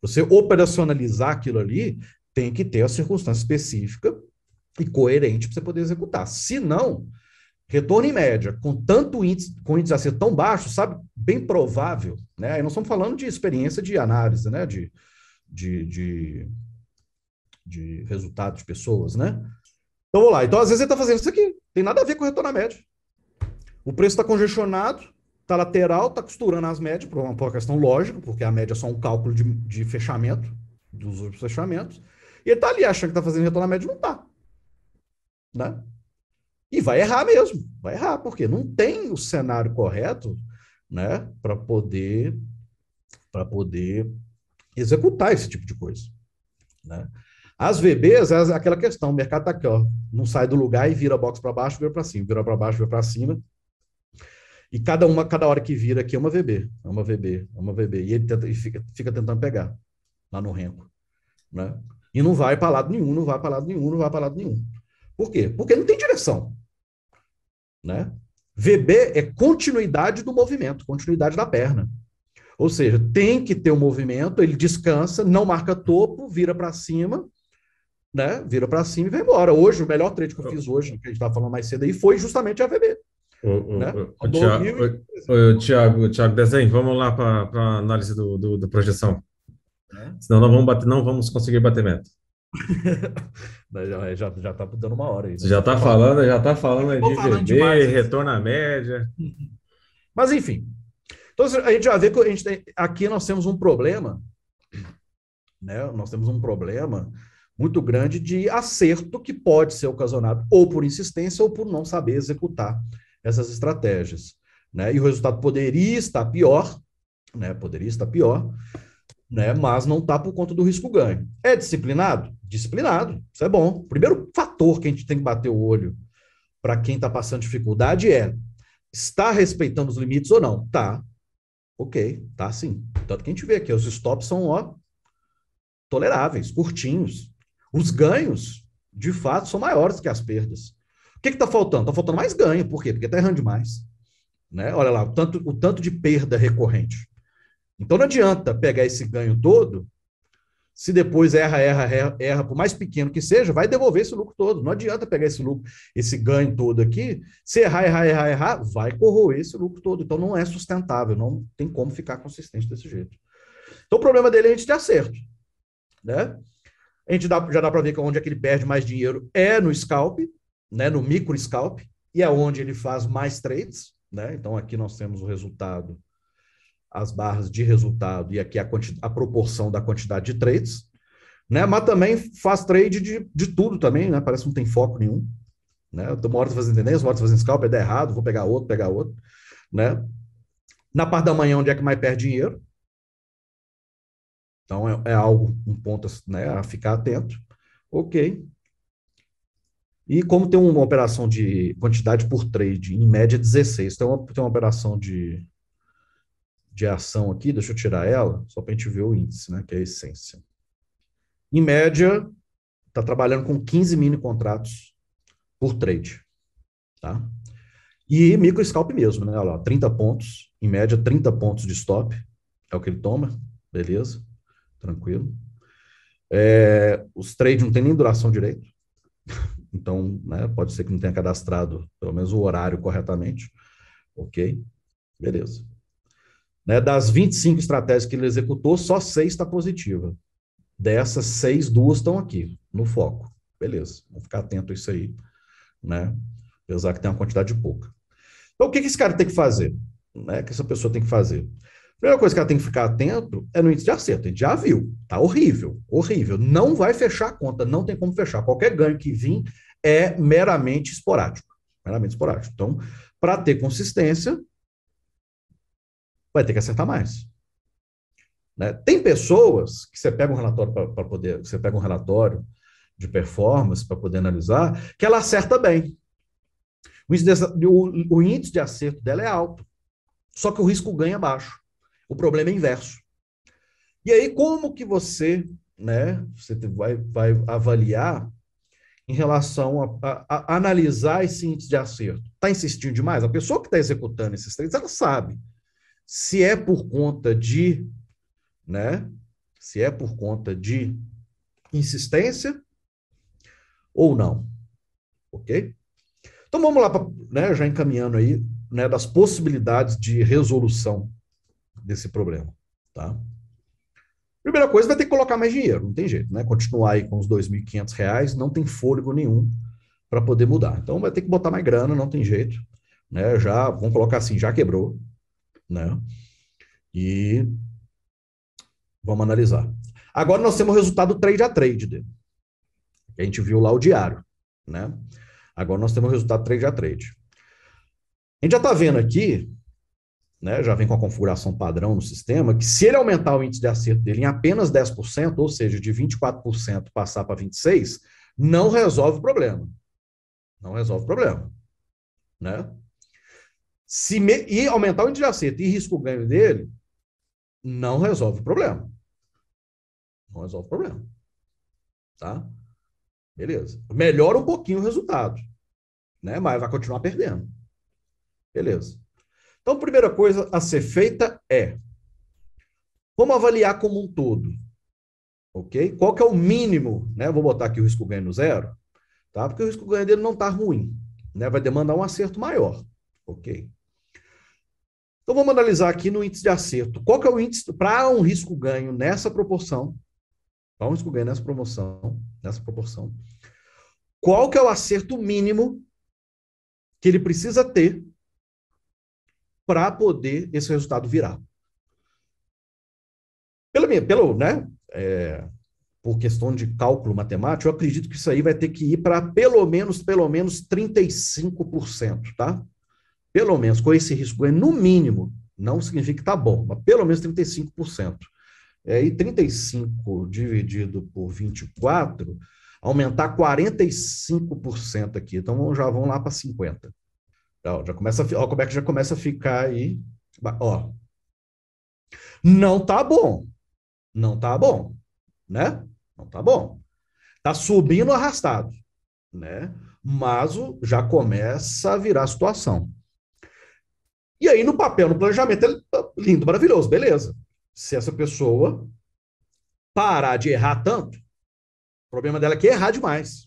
Você operacionalizar aquilo ali tem que ter a circunstância específica e coerente para você poder executar. Se não, retorno em média, com tanto índice, com índice a ser tão baixo, sabe, bem provável, né? E nós estamos falando de experiência de análise, né? De, de, de, de resultado de pessoas, né? Então, vamos lá. Então, às vezes ele está fazendo isso aqui. Tem nada a ver com retorno à média. O preço está congestionado, está lateral, está costurando as médias, por uma, por uma questão lógica, porque a média é só um cálculo de, de fechamento, dos outros fechamentos. E ele está ali achando que está fazendo retorno à média, não está. Né? E vai errar mesmo, vai errar, porque não tem o cenário correto né, para poder para poder executar esse tipo de coisa. Né? As VBs, é aquela questão, o mercado está aqui, ó, não sai do lugar e vira box para baixo, vira para cima, vira para baixo, vira para cima. E cada uma, cada hora que vira aqui é uma VB, é uma VB, é uma VB. E ele tenta, e fica, fica tentando pegar lá no renco. Né? E não vai para lado nenhum, não vai para lado nenhum, não vai para lado nenhum. Por quê? Porque não tem direção. Né? VB é continuidade do movimento, continuidade da perna. Ou seja, tem que ter o um movimento, ele descansa, não marca topo, vira para cima, né, vira para cima e vai embora. Hoje, o melhor trade que eu fiz hoje, que a gente estava falando mais cedo aí, foi justamente a VB. Hum, hum, né? hum. O, Tiago o, o, o, Desenho, vamos lá para a análise do, do, da projeção. É? Senão não vamos, bater, não vamos conseguir bater meta. já, é, já, já tá dando uma hora aí. Né? Já tá falando, já tá falando aí de VB, retorno à média. Mas enfim. Então a gente já vê que a gente tem, aqui nós temos um problema, né? Nós temos um problema muito grande de acerto que pode ser ocasionado ou por insistência ou por não saber executar essas estratégias. Né? E o resultado poderia estar pior, né? poderia estar pior, né? mas não está por conta do risco-ganho. É disciplinado? Disciplinado, isso é bom. O primeiro fator que a gente tem que bater o olho para quem está passando dificuldade é está respeitando os limites ou não? Tá. Ok, tá sim. Tanto que a gente vê aqui, os stops são ó, toleráveis, curtinhos. Os ganhos, de fato, são maiores que as perdas. O que está faltando? Está faltando mais ganho. Por quê? Porque está errando demais. Né? Olha lá, o tanto, o tanto de perda recorrente. Então não adianta pegar esse ganho todo, se depois erra, erra, erra, erra, por mais pequeno que seja, vai devolver esse lucro todo. Não adianta pegar esse lucro, esse ganho todo aqui, se errar, errar, errar, errar, vai corroer esse lucro todo. Então não é sustentável, não tem como ficar consistente desse jeito. Então o problema dele é a gente ter acerto. Né? a gente dá, já dá para ver que é onde é que ele perde mais dinheiro é no scalp, né, no micro scalp, e é onde ele faz mais trades, né? Então aqui nós temos o resultado, as barras de resultado e aqui a, a proporção da quantidade de trades, né? Mas também faz trade de, de tudo também, né? Parece que não tem foco nenhum, né? Uma hora fazendo tendência, uma hora fazendo scalp, é errado, vou pegar outro, pegar outro, né? Na parte da manhã onde é que mais perde dinheiro, então, é, é algo, um ponto né, a ficar atento. Ok. E como tem uma operação de quantidade por trade, em média 16, tem uma, tem uma operação de, de ação aqui, deixa eu tirar ela, só para a gente ver o índice, né, que é a essência. Em média, está trabalhando com 15 mini contratos por trade. Tá? E micro scalp mesmo, né? Olha lá, 30 pontos, em média 30 pontos de stop, é o que ele toma, beleza? tranquilo. É, os trades não tem nem duração direito, então né, pode ser que não tenha cadastrado pelo menos o horário corretamente. Ok, beleza. Né, das 25 estratégias que ele executou, só seis está positiva. Dessas seis, duas estão aqui, no foco. Beleza, vamos ficar atento a isso aí, né? Apesar que tem uma quantidade pouca. Então, o que, que esse cara tem que fazer? Né, que essa pessoa tem que fazer? primeira coisa que ela tem que ficar atento é no índice de acerto. A gente já viu, tá horrível, horrível. Não vai fechar a conta, não tem como fechar. Qualquer ganho que vir é meramente esporádico. Meramente esporádico. Então, para ter consistência, vai ter que acertar mais. Né? Tem pessoas que você pega um relatório para poder, você pega um relatório de performance para poder analisar, que ela acerta bem. O índice, de, o, o índice de acerto dela é alto, só que o risco ganha é baixo. O problema é inverso. E aí, como que você, né, você vai, vai avaliar em relação a, a, a analisar esse índice de acerto? Está insistindo demais? A pessoa que está executando esses trades, ela sabe se é por conta de, né, se é por conta de insistência ou não, ok? Então vamos lá, pra, né, já encaminhando aí, né, das possibilidades de resolução desse problema, tá? Primeira coisa, vai ter que colocar mais dinheiro, não tem jeito, né? Continuar aí com os 2.500 reais, não tem fôlego nenhum para poder mudar. Então, vai ter que botar mais grana, não tem jeito, né? Já, vamos colocar assim, já quebrou, né? E vamos analisar. Agora nós temos o resultado trade a trade dele. A gente viu lá o diário, né? Agora nós temos o resultado trade a trade. A gente já está vendo aqui né, já vem com a configuração padrão no sistema, que se ele aumentar o índice de acerto dele em apenas 10%, ou seja, de 24% passar para 26%, não resolve o problema. Não resolve o problema. Né? Se me... E aumentar o índice de acerto e risco-ganho dele, não resolve o problema. Não resolve o problema. Tá? Beleza. Melhora um pouquinho o resultado, né? mas vai continuar perdendo. Beleza. Então, a primeira coisa a ser feita é: vamos avaliar como um todo. Ok? Qual que é o mínimo, né? Vou botar aqui o risco ganho no zero, tá? Porque o risco ganho dele não está ruim, né? Vai demandar um acerto maior, ok? Então vamos analisar aqui no índice de acerto. Qual que é o índice para um risco ganho nessa proporção? Para um risco ganho nessa promoção, nessa proporção. Qual que é o acerto mínimo que ele precisa ter para poder esse resultado virar. Pelo, pelo né, é, por questão de cálculo matemático, eu acredito que isso aí vai ter que ir para pelo menos, pelo menos 35%, tá? Pelo menos, com esse risco é no mínimo, não significa que tá bom, mas pelo menos 35%. É, e 35 dividido por 24, aumentar 45% aqui. Então já vão lá para 50. Ó, já começa, ó, como é que já começa a ficar aí. Ó. Não tá bom. Não tá bom, né? Não tá bom. Tá subindo arrastado, né? Mas o, já começa a virar a situação. E aí, no papel, no planejamento, lindo, maravilhoso, beleza. Se essa pessoa parar de errar tanto, o problema dela é que é errar demais,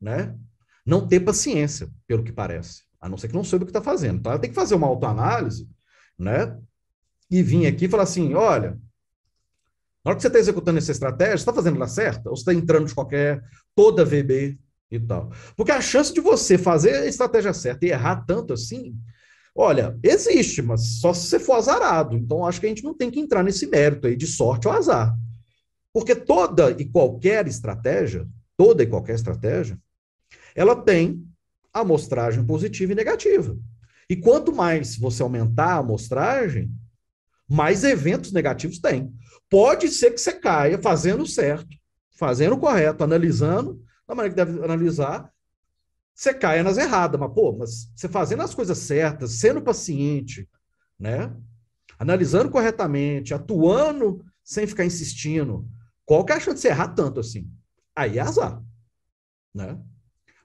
né? Não ter paciência, pelo que parece a não ser que não saiba o que está fazendo, tá? Ela tem que fazer uma autoanálise, né? E vir aqui e falar assim: olha, na hora que você está executando essa estratégia, está fazendo ela certa? Ou você está entrando de qualquer, toda VB e tal? Porque a chance de você fazer a estratégia certa e errar tanto assim, olha, existe, mas só se você for azarado. Então, acho que a gente não tem que entrar nesse mérito aí de sorte ou azar. Porque toda e qualquer estratégia, toda e qualquer estratégia, ela tem amostragem positiva e negativa. E quanto mais você aumentar a amostragem, mais eventos negativos tem. Pode ser que você caia fazendo certo, fazendo o correto, analisando da maneira que deve analisar, você caia nas erradas. Mas, pô, mas você fazendo as coisas certas, sendo paciente, né? analisando corretamente, atuando sem ficar insistindo, qual que é a chance de você errar tanto assim? Aí é azar. Né?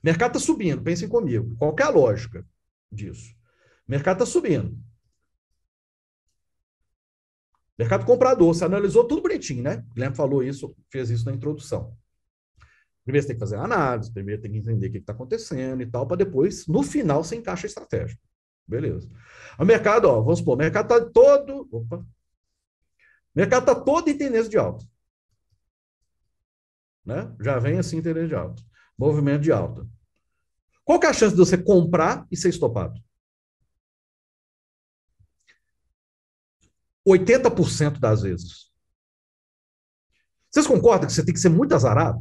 mercado está subindo, pensem comigo. Qual é a lógica disso? mercado está subindo. Mercado comprador, você analisou tudo bonitinho, né? O Guilherme falou isso, fez isso na introdução. Primeiro você tem que fazer análise, primeiro tem que entender o que está acontecendo e tal, para depois, no final, você encaixa a estratégia. Beleza. O mercado, ó, vamos supor, o mercado está todo. Opa! O mercado está todo em tendência de alta. Né? Já vem assim em tendência de alta movimento de alta. Qual que é a chance de você comprar e ser estopado? 80% das vezes. Vocês concordam que você tem que ser muito azarado?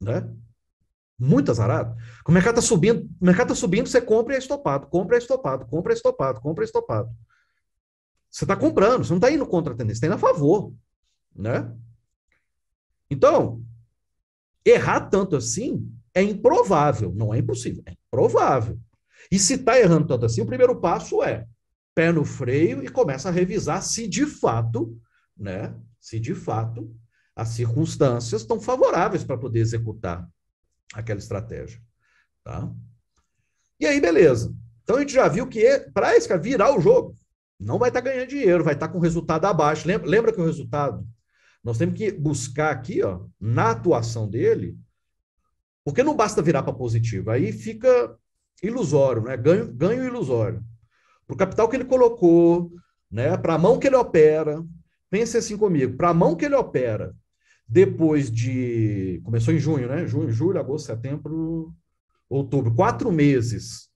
Né? Muito azarado. O mercado está subindo, o mercado tá subindo, você compra e é estopado, compra e é estopado, compra e é estopado, compra e é estopado. Você está comprando, você não está indo contra a tendência, você está indo a favor. Né? Então, Errar tanto assim é improvável, não é impossível, é improvável. E se está errando tanto assim, o primeiro passo é pé no freio e começa a revisar se de fato, né, se de fato as circunstâncias estão favoráveis para poder executar aquela estratégia, tá? E aí, beleza. Então a gente já viu que é, para isso virar o jogo, não vai estar tá ganhando dinheiro, vai estar tá com resultado abaixo. Lembra, lembra que o resultado nós temos que buscar aqui, ó, na atuação dele, porque não basta virar para positivo, aí fica ilusório, né? Ganho, ganho ilusório. Para o capital que ele colocou, né? Para a mão que ele opera, pense assim comigo, para a mão que ele opera, depois de começou em junho, né? Junho, julho, agosto, setembro, outubro, quatro meses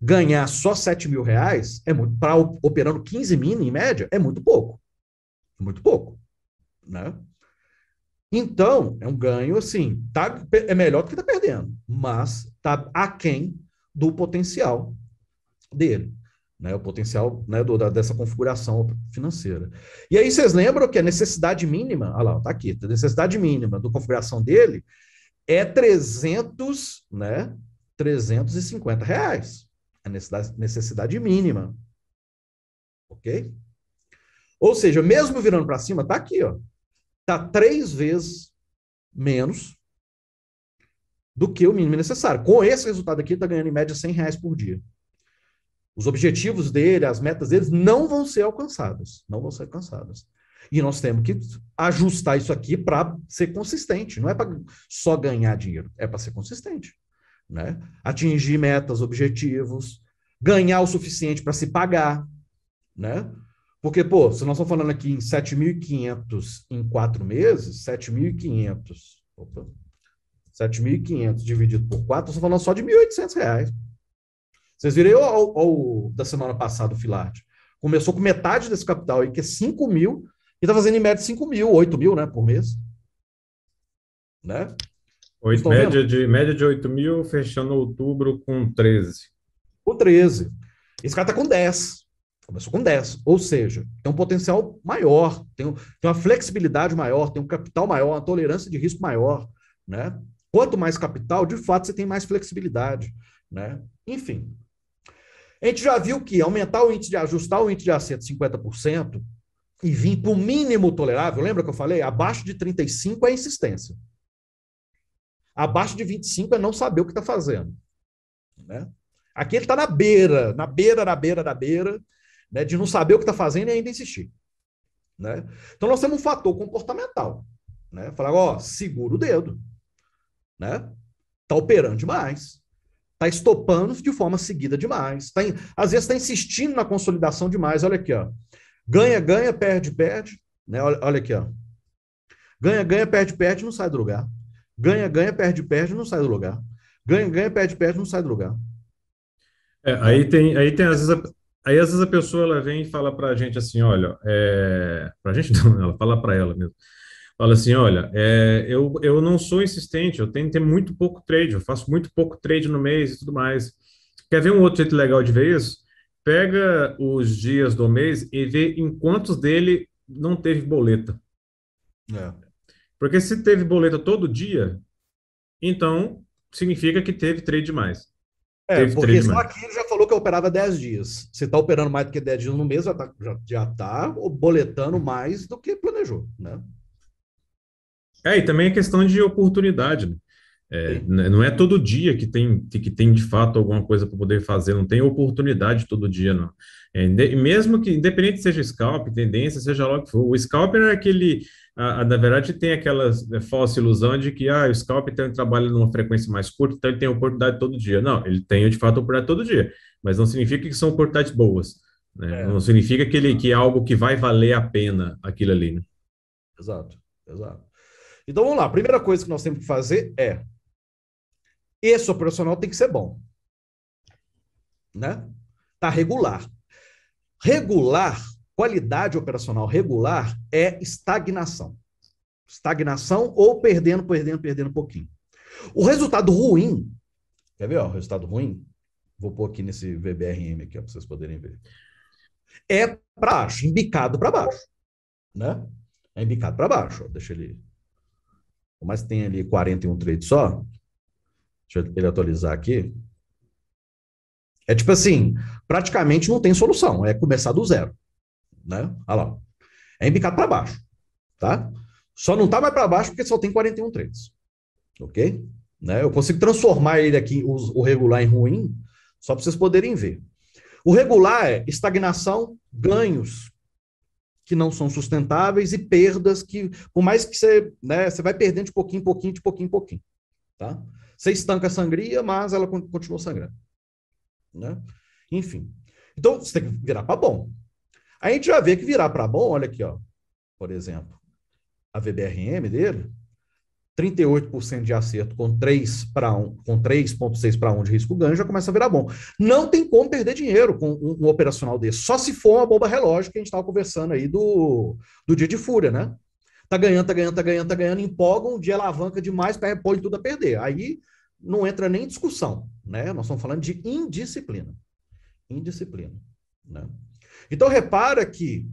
ganhar só 7 mil reais é muito para operando 15 mil em média é muito pouco muito pouco né? Então, é um ganho, assim, tá, é melhor do que tá perdendo, mas tá aquém do potencial dele, né? O potencial né, do, da, dessa configuração financeira. E aí vocês lembram que a necessidade mínima, olha lá, tá aqui, a necessidade mínima da configuração dele é 300, né? 350 reais. A necessidade, necessidade mínima. Ok? Ou seja, mesmo virando para cima, tá aqui, ó está três vezes menos do que o mínimo necessário. Com esse resultado aqui, está ganhando em média 100 reais por dia. Os objetivos dele, as metas dele, não vão ser alcançadas. Não vão ser alcançadas. E nós temos que ajustar isso aqui para ser consistente. Não é para só ganhar dinheiro, é para ser consistente. Né? Atingir metas, objetivos, ganhar o suficiente para se pagar. Né? Porque, pô, se nós estamos falando aqui em 7.500 em quatro meses, 7.500, 7.500 dividido por quatro, nós estamos falando só de 1.800 reais. Vocês viram aí o da semana passada, o Filate. Começou com metade desse capital aí, que é 5 mil, e está fazendo em média 5 mil, 8 mil, né, por mês. Né? Oito, média, de, média de 8 mil, fechando outubro com 13. Com 13. Esse cara está com 10. Começou com 10, ou seja, tem um potencial maior, tem, tem uma flexibilidade maior, tem um capital maior, uma tolerância de risco maior, né? Quanto mais capital, de fato, você tem mais flexibilidade, né? Enfim. A gente já viu que aumentar o índice de ajustar o índice de acerto 50% e vir para o mínimo tolerável, lembra que eu falei? Abaixo de 35 é insistência. Abaixo de 25 é não saber o que está fazendo. Né? Aqui ele está na beira, na beira, na beira, na beira né, de não saber o que está fazendo e ainda insistir. Né? Então nós temos um fator comportamental. Né? Falar, ó, segura o dedo. Né? Tá operando demais. Tá estopando de forma seguida demais. Tá in... Às vezes está insistindo na consolidação demais. Olha aqui, ó. Ganha, ganha, perde, perde. Né? Olha, olha aqui, ó. Ganha, ganha, perde, perde, não sai do lugar. Ganha, ganha, perde, perde, não sai do lugar. Ganha, ganha, perde, perde, não sai do lugar. É, aí tem, aí tem às vezes Aí às vezes a pessoa ela vem e fala para a gente assim, olha, é... para a gente não, né? ela fala para ela mesmo, fala assim, olha, é... eu, eu não sou insistente, eu tenho que ter muito pouco trade, eu faço muito pouco trade no mês e tudo mais. Quer ver um outro jeito legal de ver isso? Pega os dias do mês e vê em quantos dele não teve boleta. É. Porque se teve boleta todo dia, então significa que teve trade demais. É, porque só aqui ele já falou que operava 10 dias. Se está operando mais do que 10 dias no mês, já está já, tá boletando mais do que planejou, né? É, e também a é questão de oportunidade, né? É, né, não é todo dia que tem, que tem de fato alguma coisa para poder fazer, não tem oportunidade todo dia, não. É, mesmo que, independente seja scalp, tendência, seja lá o que for, o scalper é aquele, a, na verdade, tem aquela é, falsa ilusão de que ah, o scalp tem um trabalho numa frequência mais curta, então ele tem oportunidade todo dia. Não, ele tem de fato oportunidade todo dia, mas não significa que são oportunidades boas. Né? É. Não significa que, ele, que é algo que vai valer a pena aquilo ali. Né? Exato, exato. Então vamos lá. A primeira coisa que nós temos que fazer é: esse operacional tem que ser bom. Né? Tá regular. Regular qualidade operacional regular é estagnação. Estagnação ou perdendo, perdendo, perdendo um pouquinho. O resultado ruim, quer ver ó, o resultado ruim? Vou pôr aqui nesse VBRM aqui para vocês poderem ver. É para baixo, embicado para baixo, né? É embicado para baixo, ó, deixa ele. Mas tem ali 41 trades só. Deixa ele atualizar aqui. É tipo assim, praticamente não tem solução, é começar do zero né? Olha lá. É embicado para baixo, tá? Só não tá mais para baixo porque só tem 41 trades. Ok? Né? Eu consigo transformar ele aqui, o, regular, em ruim, só para vocês poderem ver. O regular é estagnação, ganhos que não são sustentáveis e perdas que, por mais que você, né, você vai perdendo de pouquinho em pouquinho, de pouquinho em pouquinho. Tá? Você estanca a sangria, mas ela continua sangrando. Né? Enfim. Então, você tem que virar para bom. Aí a gente já vê que virar para bom, olha aqui, ó, por exemplo, a VBRM dele, 38% de acerto com 3 para 1, com 3.6 para 1 de risco ganho já começa a virar bom. Não tem como perder dinheiro com um, um operacional desse, só se for uma bomba relógio que a gente estava conversando aí do, do dia de fúria, né? Tá ganhando, tá ganhando, tá ganhando, tá ganhando, empolga um dia alavanca demais, põe tudo a perder. Aí não entra nem discussão, né? Nós estamos falando de indisciplina. Indisciplina, né? Então, repara que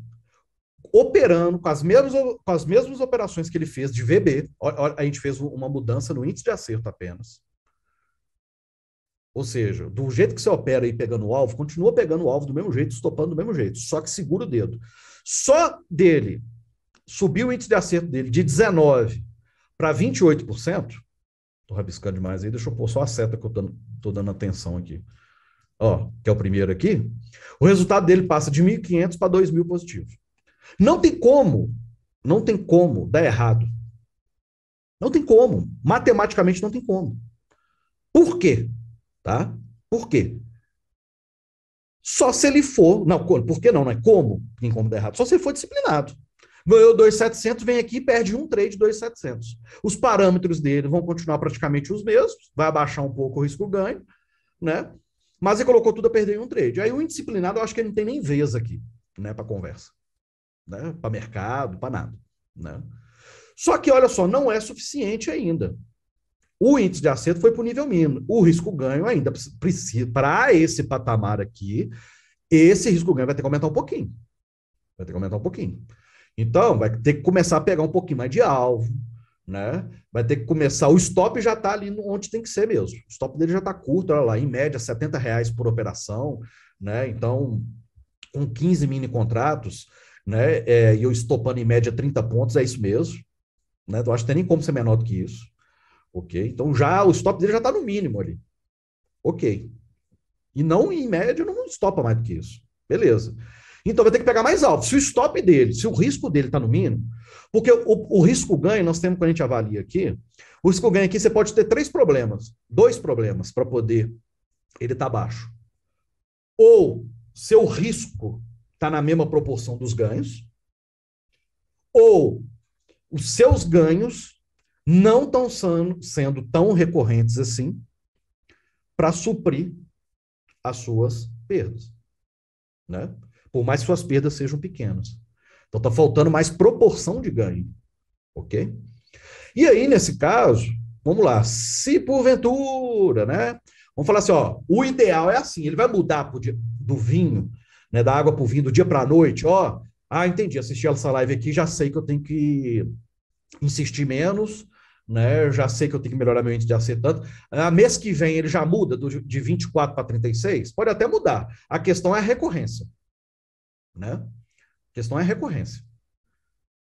operando com as mesmas, com as mesmas operações que ele fez de VB, a gente fez uma mudança no índice de acerto apenas. Ou seja, do jeito que você opera aí pegando o alvo, continua pegando o alvo do mesmo jeito, estopando do mesmo jeito, só que segura o dedo. Só dele subiu o índice de acerto dele de 19 para 28%, estou rabiscando demais aí, deixa eu pôr só a seta que eu estou dando atenção aqui ó, que é o primeiro aqui, o resultado dele passa de 1.500 para 2.000 positivos. Não tem como, não tem como dar errado. Não tem como, matematicamente não tem como. Por quê? Tá? Por quê? Só se ele for, não, por que não, né? não é como, tem como dar errado, só se ele for disciplinado. Ganhou 2,700, vem aqui e perde um trade de 2,700. Os parâmetros dele vão continuar praticamente os mesmos, vai abaixar um pouco o risco ganho, né? Mas ele colocou tudo a perder em um trade. Aí o indisciplinado, eu acho que ele não tem nem vez aqui, né, para conversa, né, para mercado, para nada, né? Só que olha só, não é suficiente ainda. O índice de acerto foi para o nível mínimo. O risco ganho ainda precisa para esse patamar aqui, esse risco ganho vai ter que aumentar um pouquinho. Vai ter que aumentar um pouquinho. Então, vai ter que começar a pegar um pouquinho mais de alvo, né? Vai ter que começar. O stop já está ali onde tem que ser mesmo. O stop dele já está curto, olha lá, em média, 70 reais por operação, né? Então, com 15 mini contratos, né? É, e eu estopando em média 30 pontos, é isso mesmo. Né? Eu acho que tem nem como ser menor do que isso. Ok? Então já o stop dele já está no mínimo ali. Ok. E não, em média, não estopa mais do que isso. Beleza. Então vai ter que pegar mais alto. Se o stop dele, se o risco dele está no mínimo, porque o, o risco ganho, nós temos quando a gente avalia aqui, o risco ganho aqui você pode ter três problemas, dois problemas para poder ele estar tá baixo. Ou seu risco está na mesma proporção dos ganhos, ou os seus ganhos não estão sendo tão recorrentes assim para suprir as suas perdas, né? por mais suas perdas sejam pequenas. Então está faltando mais proporção de ganho, ok? E aí, nesse caso, vamos lá, se porventura, né? Vamos falar assim, ó, o ideal é assim, ele vai mudar dia, do vinho, né, da água para o vinho, do dia para a noite, ó, ah, entendi, assisti essa live aqui, já sei que eu tenho que insistir menos, né? Já sei que eu tenho que melhorar meu índice de tanto. A ah, mês que vem ele já muda do, de 24 para 36? Pode até mudar. A questão é a recorrência. Né? A questão é a recorrência.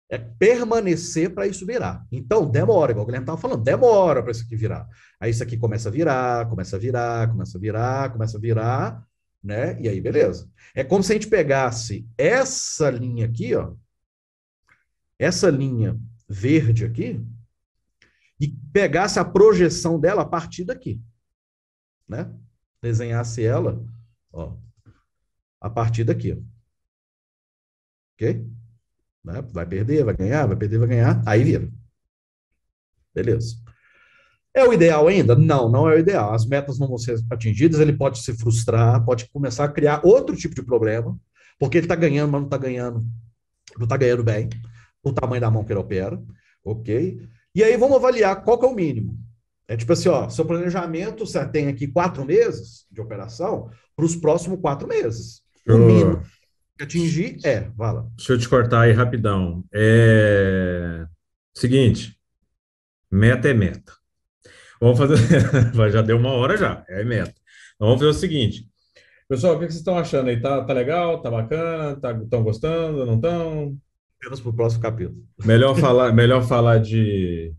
É permanecer para isso virar. Então, demora, igual o Guilherme estava falando, demora para isso aqui virar. Aí isso aqui começa a virar, começa a virar, começa a virar, começa a virar, né? E aí, beleza. É como se a gente pegasse essa linha aqui, ó, essa linha verde aqui, e pegasse a projeção dela a partir daqui, né? Desenhasse ela, ó, a partir daqui, ó. Ok? Né? Vai perder, vai ganhar, vai perder, vai ganhar, aí vira. Beleza. É o ideal ainda? Não, não é o ideal. As metas não vão ser atingidas, ele pode se frustrar, pode começar a criar outro tipo de problema, porque ele está ganhando, mas não está ganhando, não está ganhando bem, o tamanho da mão que ele opera, ok? E aí vamos avaliar qual que é o mínimo. É tipo assim, ó, seu planejamento você tem aqui quatro meses de operação para os próximos quatro meses. O mínimo, atingir é, fala. Deixa eu te cortar aí rapidão. É... Seguinte, meta é meta. Vamos fazer. já deu uma hora já, é meta. Então, vamos fazer o seguinte. Pessoal, o que vocês estão achando aí? Tá, tá legal? Tá bacana? Estão tá, gostando? Não estão? Apenas para o próximo capítulo. Melhor falar, melhor falar de,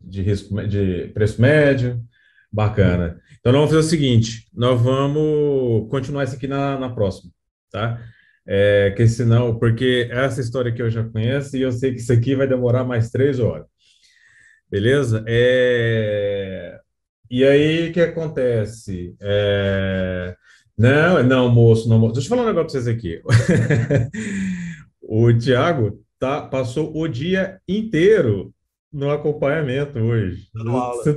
de, risco, de preço médio. Bacana. Então, nós vamos fazer o seguinte: nós vamos continuar isso aqui na, na próxima, tá? é, que senão, porque essa história que eu já conheço e eu sei que isso aqui vai demorar mais três horas. Beleza? É... E aí, o que acontece? É... Não, não, moço, não, moço. Deixa eu falar um negócio para vocês aqui. o Tiago tá, passou o dia inteiro no acompanhamento hoje.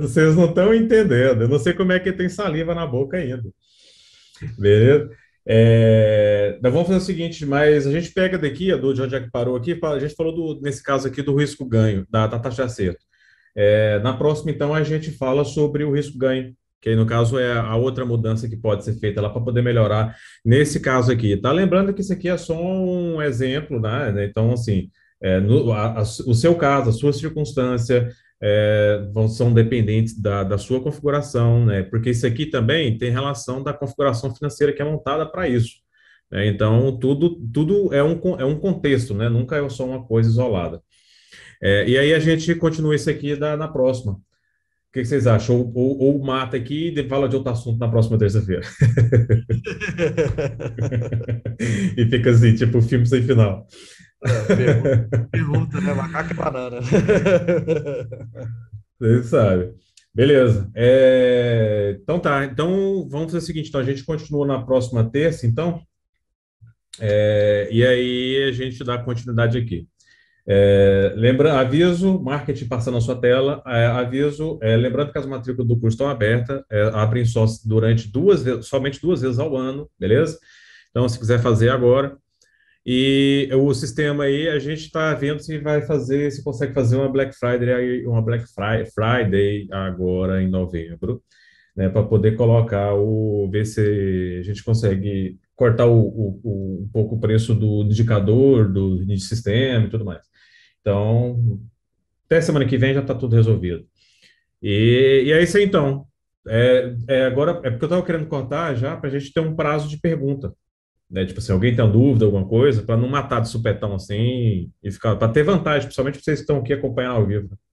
Vocês não estão entendendo. Eu não sei como é que tem saliva na boca ainda. Beleza? É, nós vamos fazer o seguinte, mas a gente pega daqui, a do de onde é que parou aqui, a gente falou do, nesse caso aqui do risco-ganho, da, da, taxa de acerto. É, na próxima, então, a gente fala sobre o risco-ganho, que aí, no caso, é a outra mudança que pode ser feita lá para poder melhorar nesse caso aqui. Tá lembrando que isso aqui é só um exemplo, né? Então, assim, é, no, a, a, o seu caso, a sua circunstância, é, vão, são dependentes da, da sua configuração, né? Porque isso aqui também tem relação da configuração financeira que é montada para isso. Né? Então, tudo, tudo é, um, é um contexto, né? Nunca é só uma coisa isolada. É, e aí a gente continua isso aqui da, na próxima. O que, que vocês acham? Ou, ou, ou, mata aqui e fala de outro assunto na próxima terça-feira. e fica assim, tipo, filme sem final. É, pergunta, né? Macaco e é banana. Você sabe. Beleza. É, então tá. Então vamos fazer o seguinte. Então a gente continua na próxima terça, então. É, e aí a gente dá continuidade aqui. É, lembra, aviso, marketing passando na sua tela, é, aviso, é, lembrando que as matrículas do curso estão abertas, é, abrem só durante duas somente duas vezes ao ano, beleza? Então, se quiser fazer agora, e o sistema aí, a gente está vendo se vai fazer, se consegue fazer uma Black Friday, uma Black Friday agora em novembro, né, para poder colocar o, ver se a gente consegue cortar o, o, o, um pouco o preço do indicador, do sistema e tudo mais. Então, até semana que vem já está tudo resolvido. E, e é isso aí, então. É, é agora, é porque eu estava querendo cortar já para a gente ter um prazo de pergunta né? Tipo assim, alguém tem dúvida, alguma coisa, para não matar de supetão assim e ficar, para ter vantagem, principalmente vocês que estão aqui acompanhando ao vivo.